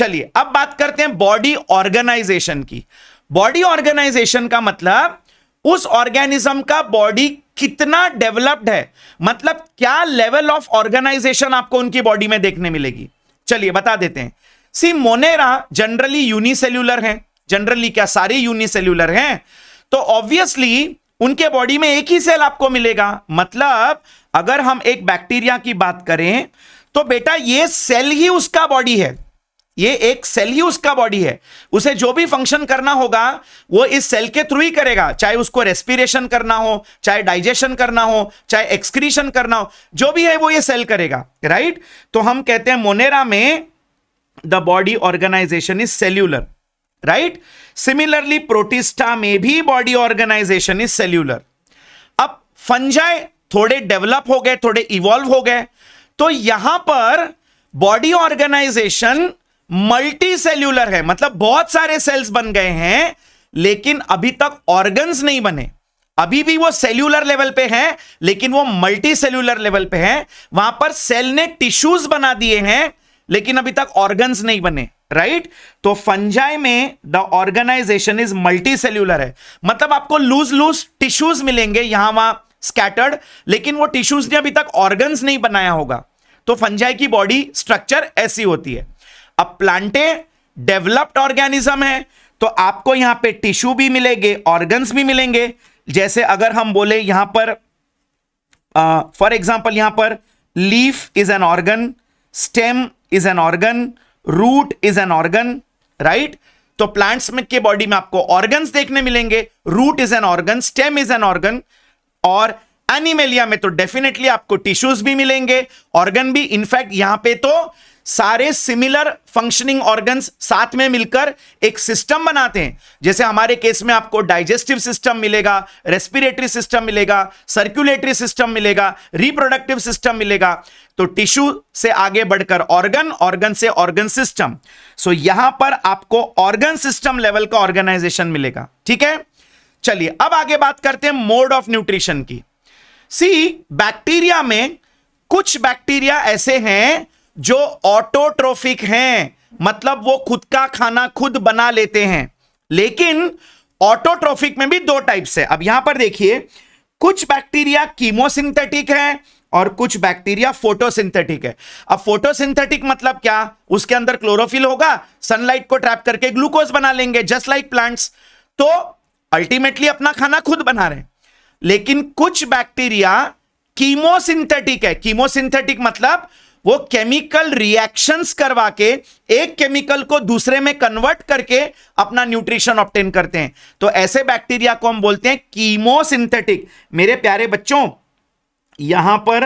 चलिए अब बात करते हैं बॉडी ऑर्गेनाइजेशन की बॉडी ऑर्गेनाइजेशन का मतलब उस ऑर्गेनिज्म का बॉडी कितना डेवलप्ड है मतलब क्या लेवल ऑफ ऑर्गेनाइजेशन आपको उनकी बॉडी में देखने मिलेगी चलिए बता देते हैं सी मोनेरा जनरली यूनिसेल्यूलर हैं जनरली क्या सारे यूनिसेल्यूलर हैं तो ऑब्वियसली उनके बॉडी में एक ही सेल आपको मिलेगा मतलब अगर हम एक बैक्टीरिया की बात करें तो बेटा ये सेल ही उसका बॉडी है ये एक सेल ही उसका बॉडी है उसे जो भी फंक्शन करना होगा वो इस सेल के थ्रू ही करेगा चाहे उसको रेस्पिरेशन करना हो चाहे डाइजेशन करना हो चाहे एक्सक्रीशन करना हो जो भी है वो ये सेल करेगा राइट तो हम कहते हैं मोनेरा में the body organisation is cellular right similarly Protista में भी बॉडी ऑर्गेनाइजेशन इज सेल्यूलर अब फंजाई थोड़े डेवलप हो गए थोड़े इवॉल्व हो गए तो यहां पर बॉडी ऑर्गेनाइजेशन मल्टी सेल्यूलर है मतलब बहुत सारे सेल्स बन गए हैं लेकिन अभी तक ऑर्गन्स नहीं बने अभी भी वो सेल्यूलर लेवल पे है लेकिन वो मल्टी सेल्यूलर लेवल पे है वहां पर सेल ने टिश्यूज बना दिए हैं लेकिन अभी तक ऑर्गन्स नहीं बने राइट right? तो फंजाई में the organisation is multicellular है मतलब आपको लूज लूज टिश्यूज मिलेंगे यहां वहां स्कैटर्ड लेकिन वो टिश्यूज ने अभी तक ऑर्गन्स नहीं बनाया होगा तो फंजाई की बॉडी स्ट्रक्चर ऐसी होती है अब डेवलप्ड ऑर्गेनिज्म है तो आपको यहां पे टिश्यू भी मिलेंगे ऑर्गन्स भी मिलेंगे जैसे अगर हम बोले यहां पर फॉर एग्जांपल यहां पर leaf is an organ stem is an organ root is an organ right तो प्लांट्स में के बॉडी में आपको ऑर्गन्स देखने मिलेंगे root is an organ stem is an organ और एनिमेलिया में तो डेफिनेटली आपको टिश्यूज भी मिलेंगे ऑर्गन भी इनफैक्ट यहां पे तो सारे सिमिलर फंक्शनिंग ऑर्गन्स साथ में मिलकर एक सिस्टम बनाते हैं जैसे हमारे केस में आपको डाइजेस्टिव सिस्टम मिलेगा रेस्पिरेटरी सिस्टम मिलेगा सर्कुलेटरी सिस्टम मिलेगा रिप्रोडक्टिव सिस्टम मिलेगा तो टिश्यू से आगे बढ़कर ऑर्गन ऑर्गन से ऑर्गन सिस्टम सो यहां पर आपको ऑर्गन सिस्टम लेवल का ऑर्गेनाइजेशन मिलेगा ठीक है चलिए अब आगे बात करते हैं मोड ऑफ न्यूट्रिशन की सी बैक्टीरिया में कुछ बैक्टीरिया ऐसे हैं जो ऑटोट्रोफिक हैं मतलब वो खुद का खाना खुद बना लेते हैं लेकिन ऑटोट्रोफिक में भी दो टाइप्स है अब यहां पर देखिए कुछ बैक्टीरिया कीमोसिंथेटिक है और कुछ बैक्टीरिया फोटोसिंथेटिक है अब फोटोसिंथेटिक मतलब क्या उसके अंदर क्लोरोफिल होगा सनलाइट को ट्रैप करके ग्लूकोज बना लेंगे जस्ट लाइक प्लांट्स तो अल्टीमेटली अपना खाना खुद बना रहे लेकिन कुछ बैक्टीरिया कीमोसिंथेटिक है कीमोसिंथेटिक मतलब वो केमिकल रिएक्शंस करवा के एक केमिकल को दूसरे में कन्वर्ट करके अपना न्यूट्रिशन ऑप्टेन करते हैं तो ऐसे बैक्टीरिया को हम बोलते हैं कीमोसिंथेटिक मेरे प्यारे बच्चों यहां पर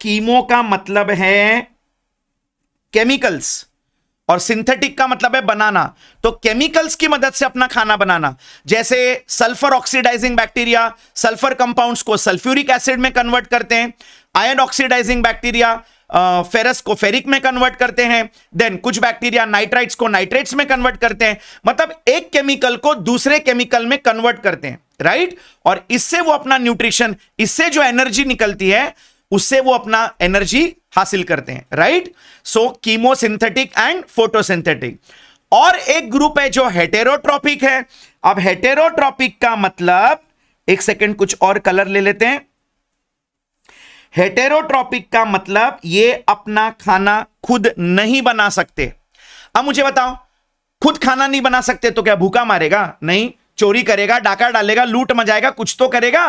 कीमो का मतलब है केमिकल्स और सिंथेटिक का मतलब है बनाना तो केमिकल्स की मदद से अपना खाना बनाना जैसे sulphur oxidising bacteria sulphur compounds को सल्फ्यूरिक एसिड में कन्वर्ट करते हैं आयन ऑक्सीडाइजिंग बैक्टीरिया फेरस को फेरिक में कन्वर्ट करते हैं देन कुछ बैक्टीरिया नाइट्राइट्स को नाइट्रेट्स में कन्वर्ट करते हैं मतलब एक केमिकल को दूसरे केमिकल में कन्वर्ट करते हैं राइट और इससे वो अपना न्यूट्रिशन इससे जो एनर्जी निकलती है उससे वो अपना एनर्जी हासिल करते हैं right so chemosynthetic and photosynthetic और एक ग्रुप है जो हेटेरोट्रॉपिक है अब हेटेरोट्रॉपिक का मतलब एक सेकेंड कुछ और कलर ले लेते हैं हेटेरोट्रॉपिक का मतलब ये अपना खाना खुद नहीं बना सकते अब मुझे बताओ खुद खाना नहीं बना सकते तो क्या भूखा मारेगा नहीं चोरी करेगा डाका डालेगा लूट मजाएगा कुछ तो करेगा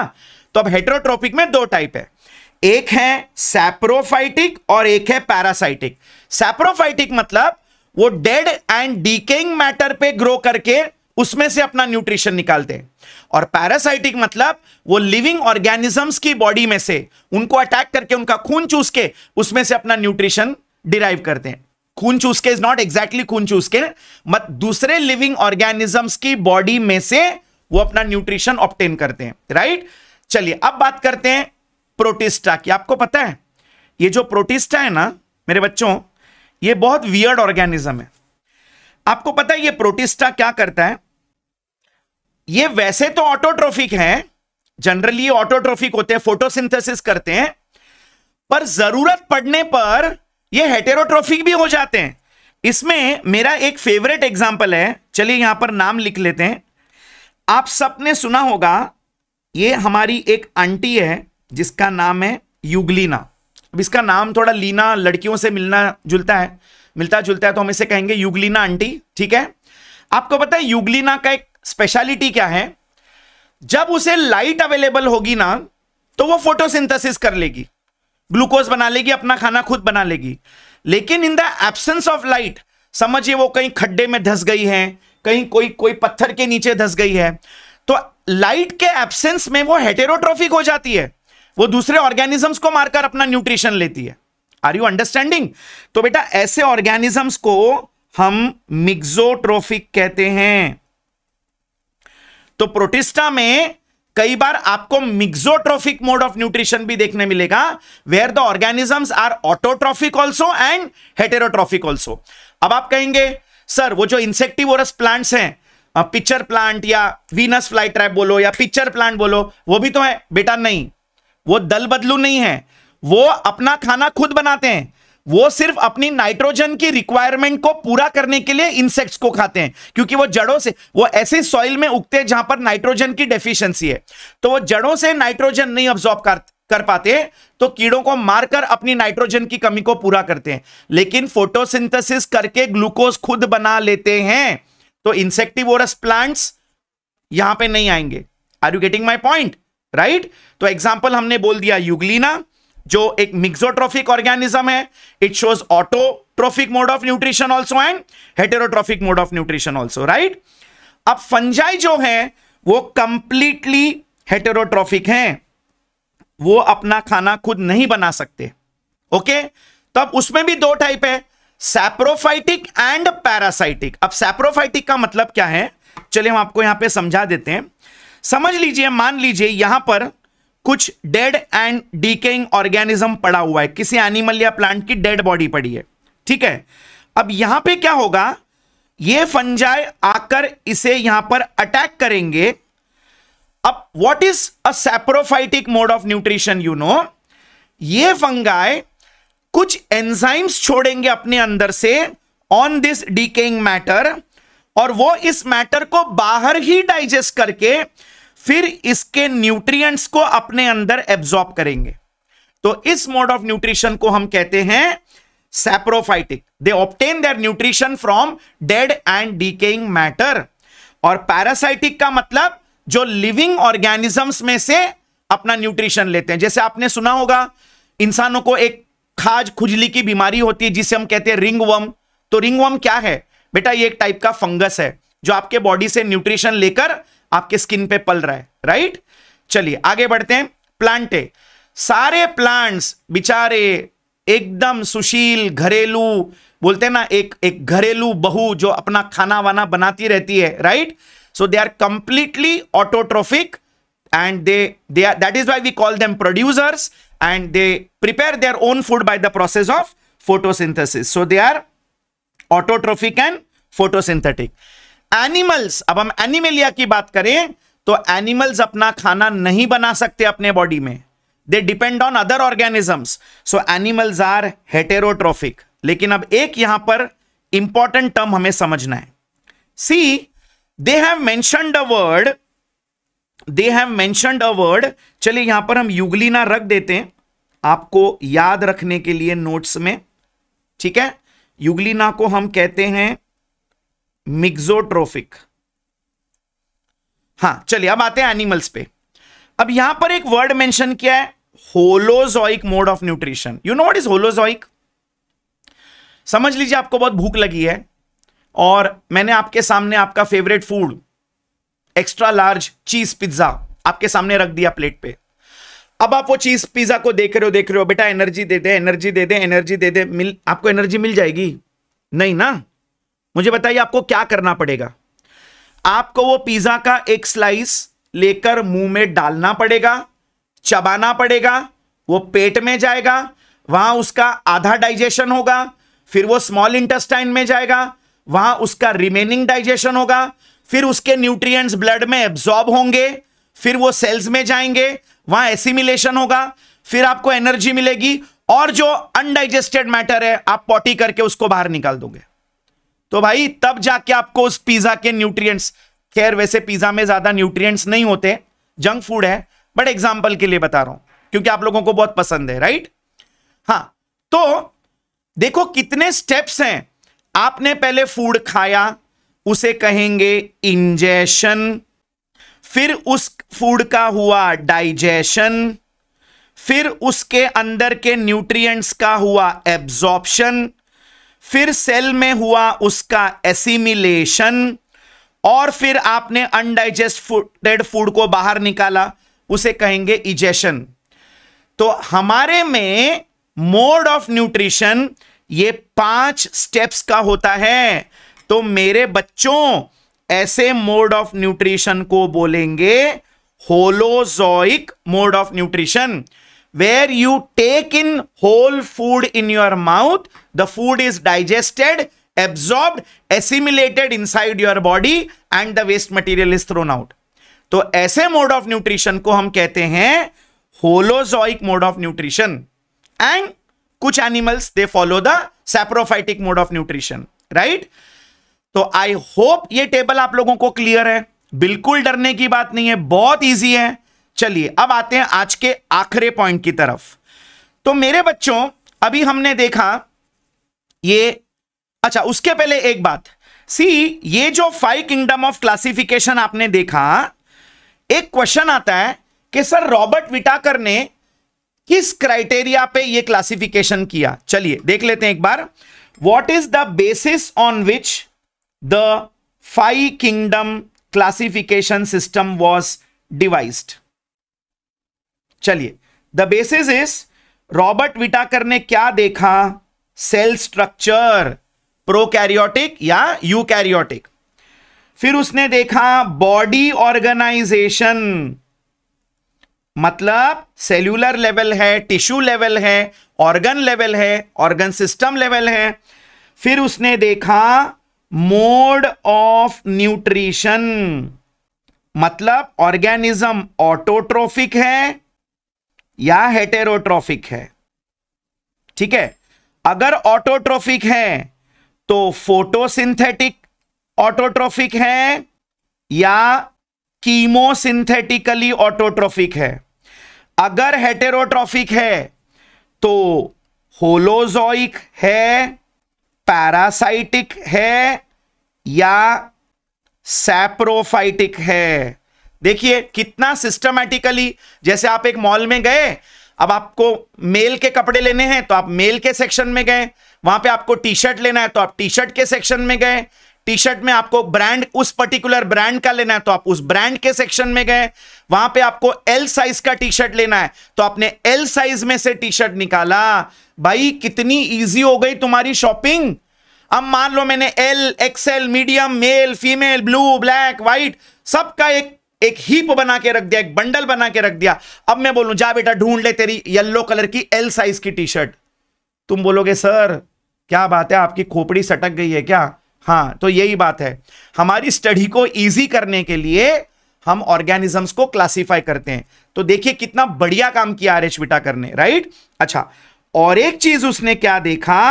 तो अब हेट्रोट्रोपिक में दो टाइप है एक है सैप्रोफाइटिक और एक है पैरासाइटिक सैप्रोफाइटिक मतलब वो डेड एंड डीकेइंग मैटर पे ग्रो करके उसमें से अपना न्यूट्रिशन निकालते हैं और पैरासाइटिक मतलब वो लिविंग ऑर्गेनिजम्स की बॉडी में से उनको अटैक करके उनका खून चूस के उसमें से अपना न्यूट्रिशन डिराइव करते हैं खून चूस के इज नॉट एग्जैक्टली खून चूस के मत दूसरे लिविंग ऑर्गेनिजम्स की बॉडी में से वो अपना न्यूट्रिशन ऑप्टेन करते हैं राइट चलिए अब बात करते हैं प्रोटिस्टा की आपको पता है ये जो प्रोटिस्टा है ना मेरे बच्चों ये बहुत वियर्ड ऑर्गेनिज्म है आपको पता है ये प्रोटिस्टा क्या करता है ये वैसे तो ऑटोट्रॉफिक हैं जनरली ऑटोट्रॉफिक होते हैं फोटोसिंथेसिस करते हैं पर जरूरत पड़ने पर ये हेटेरोट्रॉफिक भी हो जाते हैं इसमें मेरा एक फेवरेट एग्जाम्पल है चलिए यहां पर नाम लिख लेते हैं आप सबने सुना होगा ये हमारी एक आंटी है जिसका नाम है युगलीना अब इसका नाम थोड़ा लीना लड़कियों से मिलना जुलता है मिलता जुलता है तो हम इसे कहेंगे युगलीना आंटी ठीक है आपको पता है युगलीना का एक स्पेशलिटी क्या है जब उसे लाइट अवेलेबल होगी ना तो वो फोटोसिंथेसिस कर लेगी ग्लूकोज बना लेगी अपना खाना खुद बना लेगी लेकिन in the absence of light समझिए वो कहीं खड्डे में धस गई है कहीं कोई कोई पत्थर के नीचे धस गई है तो लाइट के एब्सेंस में वो हेटेरोट्रॉफिक हो जाती है वो दूसरे ऑर्गेनिजम्स को मारकर अपना न्यूट्रिशन लेती है आर यू अंडरस्टैंडिंग तो बेटा ऐसे ऑर्गेनिजम्स को हम मिग्जोट्रोफिक कहते हैं तो प्रोटिस्टा में कई बार आपको मिक्सोट्रोफिक मोड ऑफ न्यूट्रिशन भी देखने मिलेगा where the organisms are autotrophic also and heterotrophic also अब आप कहेंगे सर वो जो इंसेक्टिवोरस प्लांट्स हैं पिक्चर प्लांट या वीनस फ्लाई ट्रैप बोलो या पिक्चर प्लांट बोलो वो भी तो है बेटा नहीं वो दल बदलू नहीं है वो अपना खाना खुद बनाते हैं वो सिर्फ अपनी नाइट्रोजन की रिक्वायरमेंट को पूरा करने के लिए इंसेक्ट्स को खाते हैं क्योंकि वो जड़ों से वो ऐसे सॉइल में उगते हैं जहां पर नाइट्रोजन की डेफिशिएंसी है तो वो जड़ों से नाइट्रोजन नहीं ऑब्जॉर्ब कर, कर पाते हैं तो कीड़ों को मारकर अपनी नाइट्रोजन की कमी को पूरा करते हैं लेकिन फोटोसिंथेसिस करके ग्लूकोज खुद बना लेते हैं तो इंसेक्टिवोरस प्लांट्स यहां पर नहीं आएंगे are you getting my point right तो एग्जाम्पल हमने बोल दिया युगलीना जो एक मिक्सोट्रॉफिक ऑर्गेनिज्म है it shows autotrophic mode of nutrition also and heterotrophic mode of nutrition also right अब फंजाई जो है वो कंप्लीटली हेटेरोट्रॉफिक है वो अपना खाना खुद नहीं बना सकते ओके तब उसमें भी दो टाइप है सैप्रोफाइटिक एंड पैरासाइटिक अब सैप्रोफाइटिक का मतलब क्या है चलिए हम आपको यहां पे समझा देते हैं समझ लीजिए मान लीजिए यहां पर कुछ डेड एंड डीकेइंग ऑर्गेनिज्म पड़ा हुआ है किसी एनिमल या प्लांट की डेड बॉडी पड़ी है ठीक है अब यहां पे क्या होगा ये फंजाय आकर इसे यहां पर अटैक करेंगे अब what is a saprophytic mode of nutrition you know ये फंगाई कुछ एंजाइम्स छोड़ेंगे अपने अंदर से ऑन दिस डीकेइंग मैटर और वो इस मैटर को बाहर ही डाइजेस्ट करके फिर इसके न्यूट्रिएंट्स को अपने अंदर एब्जॉर्ब करेंगे तो इस मोड ऑफ न्यूट्रिशन को हम कहते हैं saprophytic they obtain their nutrition from dead and decaying matter और पैरासाइटिक का मतलब जो लिविंग ऑर्गेनिजम्स में से अपना न्यूट्रिशन लेते हैं जैसे आपने सुना होगा इंसानों को एक खाज खुजली की बीमारी होती है जिसे हम कहते हैं रिंगवम तो रिंगवम क्या है बेटा ये एक टाइप का फंगस है जो आपके बॉडी से न्यूट्रिशन लेकर आपके स्किन पे पल रहा है राइट चलिए आगे बढ़ते हैं प्लांटे सारे प्लांट्स बिचारे एकदम सुशील घरेलू बोलते हैं ना एक एक घरेलू बहु जो अपना खाना वाना बनाती रहती है right so they are completely autotrophic and they they are that is why we call them producers and they prepare their own food by the process of photosynthesis so they are autotrophic and photosynthetic animals अब हम Animalia की बात करें तो animals अपना खाना नहीं बना सकते अपने बॉडी में they depend on other organisms so animals are heterotrophic लेकिन अब एक यहां पर इंपॉर्टेंट टर्म हमें समझना है सी दे हैव मैं वर्ड दे हैव मैं वर्ड चलिए यहां पर हम युगलीना रख देते हैं आपको याद रखने के लिए नोट्स में ठीक है युगलीना को हम कहते हैं मिग्जोट्रोफिक हाँ चलिए अब आते हैं एनिमल्स पे अब यहां पर एक वर्ड मेंशन किया है holozoic mode of nutrition you know what is holozoic समझ लीजिए आपको बहुत भूख लगी है और मैंने आपके सामने आपका favourite food extra large cheese pizza आपके सामने रख दिया प्लेट पे अब आप वो चीज पिज्जा को देख रहे हो देख रहे हो बेटा एनर्जी दे दे एनर्जी दे दे एनर्जी दे दे मिल आपको एनर्जी मिल जाएगी नहीं ना मुझे बताइए आपको क्या करना पड़ेगा आपको वो पिज्जा का एक स्लाइस लेकर मुंह में डालना पड़ेगा चबाना पड़ेगा वो पेट में जाएगा वहां उसका आधा डाइजेशन होगा फिर वो स्मॉल इंटेस्टाइन में जाएगा वहां उसका रिमेनिंग डाइजेशन होगा फिर उसके न्यूट्रिएंट्स ब्लड में एब्जॉर्ब होंगे फिर वो सेल्स में जाएंगे वहां एसिमिलेशन होगा फिर आपको एनर्जी मिलेगी और जो अनडाइजेस्टेड मैटर है आप पॉटी करके उसको बाहर निकाल दोगे तो भाई तब जाके आपको उस पिज्जा के न्यूट्रिएंट्स खैर वैसे पिज्जा में ज्यादा न्यूट्रिएंट्स नहीं होते जंक फूड है बट एग्जाम्पल के लिए बता रहा हूं क्योंकि आप लोगों को बहुत पसंद है राइट हाँ तो देखो कितने स्टेप्स हैं आपने पहले फूड खाया उसे कहेंगे इंजेशन फिर उस फूड का हुआ डाइजेशन फिर उसके अंदर के न्यूट्रिएंट्स का हुआ एब्जॉर्प्शन फिर सेल में हुआ उसका एसिमिलेशन और फिर आपने अनडाइजेस्टेड फूड को बाहर निकाला उसे कहेंगे इजेशन तो हमारे में मोड ऑफ न्यूट्रिशन ये पांच स्टेप्स का होता है तो मेरे बच्चों ऐसे मोड ऑफ न्यूट्रिशन को बोलेंगे holozoic mode of nutrition where you take in whole food in your mouth the food is digested absorbed assimilated inside your body and the waste material is thrown out तो ऐसे mode of nutrition को हम कहते हैं holozoic mode of nutrition and कुछ animals they follow the saprophytic mode of nutrition right तो I hope ये table आप लोगों को क्लियर है बिल्कुल डरने की बात नहीं है बहुत ईजी है चलिए अब आते हैं आज के आखिरी पॉइंट की तरफ तो मेरे बच्चों अभी हमने देखा ये अच्छा उसके पहले एक बात सी ये जो फाइव किंगडम ऑफ क्लासिफिकेशन आपने देखा एक क्वेश्चन आता है कि सर रॉबर्ट विटाकर ने किस क्राइटेरिया पे ये क्लासिफिकेशन किया चलिए देख लेते हैं एक बार what is the basis on which the five kingdom classification system was devised चलिए the basis is Robert Whittaker ने क्या देखा सेल स्ट्रक्चर प्रोकैरियोटिक या यूकैरियोटिक फिर उसने देखा बॉडी ऑर्गेनाइजेशन मतलब सेल्यूलर लेवल है टिश्यू लेवल है ऑर्गन लेवल है ऑर्गन सिस्टम लेवल है फिर उसने देखा मोड ऑफ न्यूट्रिशन मतलब ऑर्गेनिज्म ऑटोट्रोफिक है या हेटेरोट्रॉफिक है ठीक है अगर ऑटोट्रॉफिक तो है तो फोटोसिंथेटिक ऑटोट्रॉफिक है या कीमोसिंथेटिकली ऑटोट्रॉफिक है अगर हेटेरोट्रॉफिक है तो होलोजोइक है पैरासाइटिक है या सैप्रोफाइटिक है देखिए कितना सिस्टमैटिकली जैसे आप एक मॉल में गए अब आपको मेल के कपड़े लेने हैं तो आप मेल के सेक्शन में गए वहां पे आपको टी शर्ट लेना है तो आप टी शर्ट के सेक्शन में गए टी शर्ट में आपको ब्रांड उस पर्टिकुलर ब्रांड का लेना है तो आप उस ब्रांड के सेक्शन में गए वहां पे आपको एल साइज का टी शर्ट लेना है तो आपने एल साइज में से टी शर्ट निकाला भाई कितनी ईजी हो गई तुम्हारी शॉपिंग अब मान लो मैंने L XL medium male female blue black white सबका एक एक हीप बना के रख दिया एक बंडल बना के रख दिया अब मैं बोलूं जा बेटा ढूंढ ले तेरी येल्लो कलर की एल साइज की टी शर्ट तुम बोलोगे सर क्या बात है आपकी खोपड़ी सटक गई है क्या हाँ तो यही बात है हमारी स्टडी को ईजी करने के लिए हम ऑर्गेनिजम्स को क्लासीफाई करते हैं तो देखिए कितना बढ़िया काम किया आर एच विटा करने राइट अच्छा और एक चीज उसने क्या देखा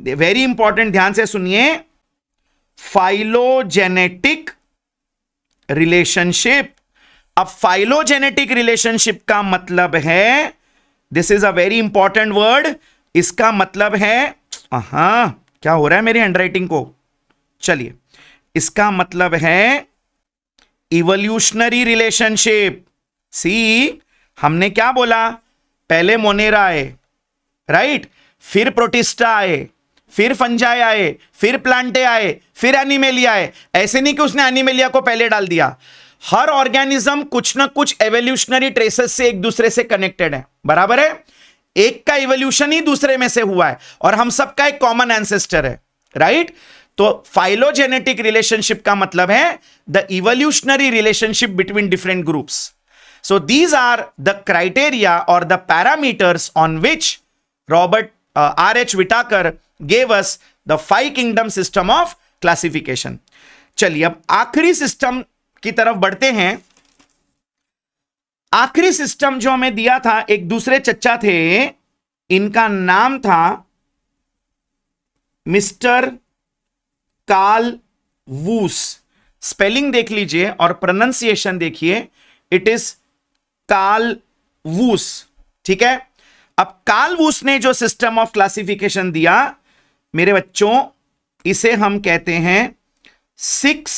वेरी इंपॉर्टेंट ध्यान से सुनिए फाइलोजेनेटिक रिलेशनशिप अब फाइलोजेनेटिक रिलेशनशिप का मतलब है this is a very important word इसका मतलब है हा क्या हो रहा है मेरी हैंडराइटिंग को चलिए इसका मतलब है इवोल्यूशनरी रिलेशनशिप सी हमने क्या बोला पहले मोनेरा आए राइट फिर प्रोटिस्टा आए फिर फंजाए आए फिर प्लांटे आए फिर एनिमेलिया आए ऐसे नहीं कि उसने एनिमेलिया को पहले डाल दिया हर ऑर्गेनिज्म कुछ ना कुछ एवोल्यूशनरी ट्रेसेस से एक दूसरे से कनेक्टेड है बराबर है एक का इवोल्यूशन ही दूसरे में से हुआ है और हम सबका एक कॉमन एंसेस्टर है राइट तो फाइलोजेनेटिक रिलेशनशिप का मतलब है the evolutionary relationship between different groups so these are the criteria और the parameters on which Robert R H Whittaker gave us the five kingdom system of classification चलिए अब आखिरी system की तरफ बढ़ते हैं आखिरी सिस्टम जो हमें दिया था एक दूसरे चच्चा थे इनका नाम था मिस्टर काल वूस स्पेलिंग देख लीजिए और प्रोनाउंसिएशन देखिए इट इज काल वूस ठीक है अब काल वूस ने जो सिस्टम ऑफ क्लासिफिकेशन दिया मेरे बच्चों इसे हम कहते हैं सिक्स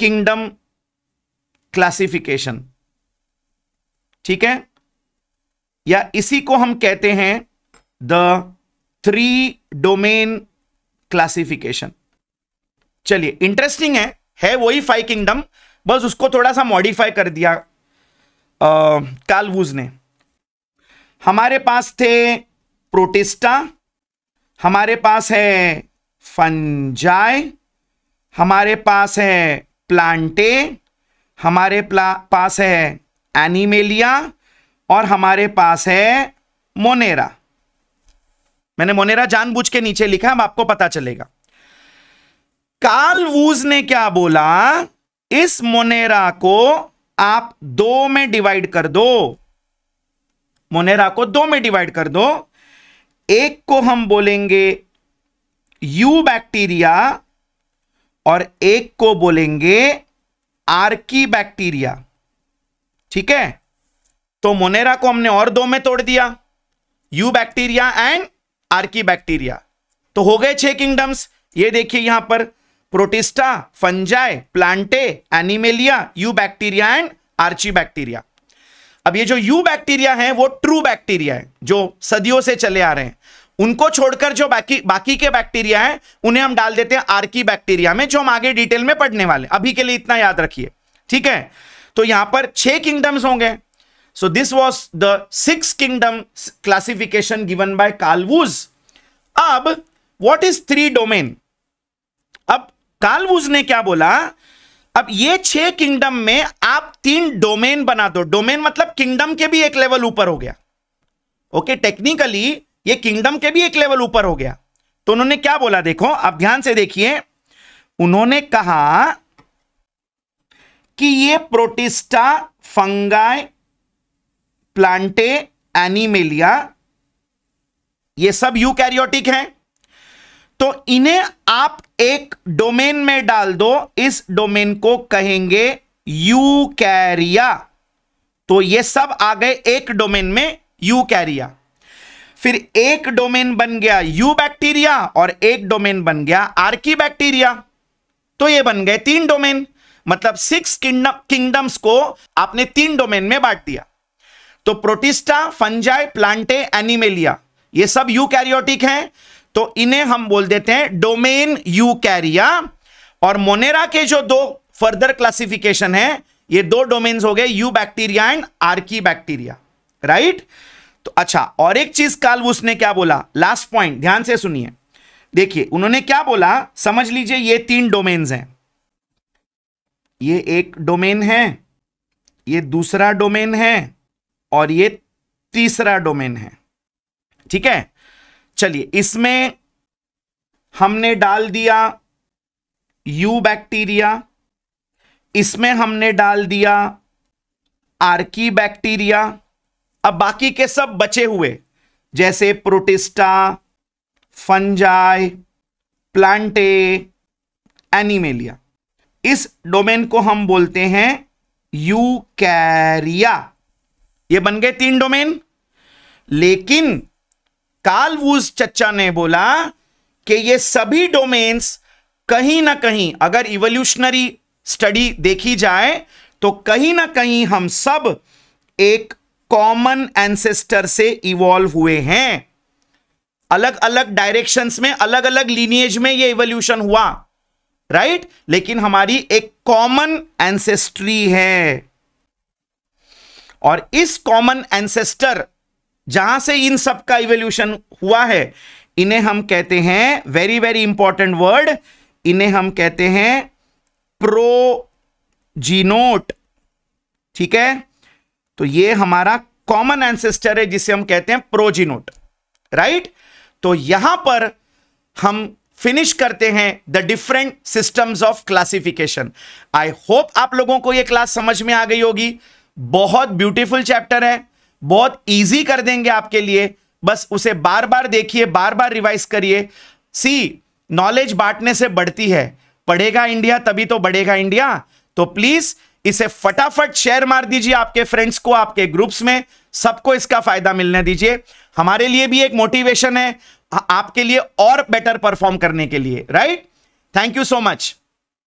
किंगडम क्लासिफिकेशन ठीक है या इसी को हम कहते हैं द थ्री डोमेन क्लासिफिकेशन चलिए इंटरेस्टिंग है है वही फाइव किंगडम बस उसको थोड़ा सा मॉडिफाई कर दिया कालवूज ने हमारे पास थे प्रोटिस्टा हमारे पास है फंजाय हमारे पास है प्लांटे हमारे पास है एनिमेलिया और हमारे पास है मोनेरा मैंने मोनेरा जानबूझ के नीचे लिखा अब आपको पता चलेगा कार्ल वूज ने क्या बोला इस मोनेरा को आप दो में डिवाइड कर दो मोनेरा को दो में डिवाइड कर दो एक को हम बोलेंगे यू बैक्टीरिया और एक को बोलेंगे आर्की बैक्टीरिया ठीक है तो मोनेरा को हमने और दो में तोड़ दिया Eubacteria and Archaebacteria तो हो गए छह किंगडम्स ये देखिए यहां पर Protista Fungi Plantae Animalia Eubacteria and Archaebacteria अब ये जो यू बैक्टीरिया हैं वो ट्रू बैक्टीरिया है जो सदियों से चले आ रहे हैं उनको छोड़कर जो बाकी बाकी के बैक्टीरिया हैं उन्हें हम डाल देते हैं आर्की बैक्टीरिया में जो हम आगे डिटेल में पढ़ने वाले हैं अभी के लिए इतना याद रखिए ठीक है तो यहां पर छह किंगडम्स होंगे so this was the six kingdom classification given by Carl Woese अब वॉट इज थ्री डोमेन अब कालवूज ने क्या बोला अब ये छह किंगडम में आप तीन डोमेन बना दो डोमेन मतलब किंगडम के भी एक लेवल ऊपर हो गया ओके टेक्निकली ये किंगडम के भी एक लेवल ऊपर हो गया तो उन्होंने क्या बोला देखो आप ध्यान से देखिए उन्होंने कहा कि ये प्रोटिस्टा फंगाई प्लांटे एनिमेलिया ये सब यूकैरियोटिक हैं तो इन्हें आप एक डोमेन में डाल दो इस डोमेन को कहेंगे यू कैरिया तो ये सब आ गए एक डोमेन में यू कैरिया फिर एक डोमेन बन गया यू बैक्टीरिया और एक डोमेन बन गया आर्की बैक्टीरिया तो ये बन गए तीन डोमेन मतलब सिक्स किंगडम किंगडम्स को आपने तीन डोमेन में बांट दिया तो प्रोटिस्टा फंजाई प्लांटे एनिमेलिया ये सब यू कैरियोटिक हैं तो इन्हें हम बोल देते हैं डोमेन यू कैरिया और मोनेरा के जो दो फर्दर क्लासिफिकेशन है ये दो डोमेन्स हो गए Eubacteria and Archaebacteria right तो अच्छा और एक चीज काल उसने क्या बोला लास्ट पॉइंट ध्यान से सुनिए देखिए उन्होंने क्या बोला समझ लीजिए ये तीन डोमेन्स हैं ये एक डोमेन है ये दूसरा डोमेन है और ये तीसरा डोमेन है ठीक है चलिए इसमें हमने डाल दिया यू बैक्टीरिया इसमें हमने डाल दिया आर्की बैक्टीरिया अब बाकी के सब बचे हुए जैसे प्रोटिस्टा फंजाई प्लांटे एनिमेलिया इस डोमेन को हम बोलते हैं यूकैरिया ये बन गए तीन डोमेन लेकिन कालवूज चच्चा ने बोला कि ये सभी डोमेन्स कहीं ना कहीं अगर इवोल्यूशनरी स्टडी देखी जाए तो कहीं ना कहीं हम सब एक कॉमन एंसेस्टर से इवॉल्व हुए हैं अलग अलग डायरेक्शंस में अलग अलग लीनिएज में ये इवोल्यूशन हुआ राइट right? लेकिन हमारी एक कॉमन एंसेस्ट्री है और इस कॉमन एंसेस्टर जहां से इन सब का इवोल्यूशन हुआ है इन्हें हम कहते हैं वेरी वेरी इंपॉर्टेंट वर्ड इन्हें हम कहते हैं प्रोजीनोट ठीक है तो ये हमारा कॉमन एंसेस्टर है जिसे हम कहते हैं प्रोजीनोट राइट तो यहां पर हम फिनिश करते हैं the different systems of classification I hope आप लोगों को यह क्लास समझ में आ गई होगी बहुत ब्यूटीफुल चैप्टर है बहुत ईजी कर देंगे आपके लिए बस उसे बार बार देखिए बार बार रिवाइज करिए सी नॉलेज बांटने से बढ़ती है पढ़ेगा इंडिया तभी तो बढ़ेगा इंडिया तो प्लीज इसे फटाफट शेयर मार दीजिए आपके फ्रेंड्स को आपके ग्रुप्स में सबको इसका फायदा मिलने दीजिए हमारे लिए भी एक मोटिवेशन है आपके लिए और बेटर परफॉर्म करने के लिए right thank you so much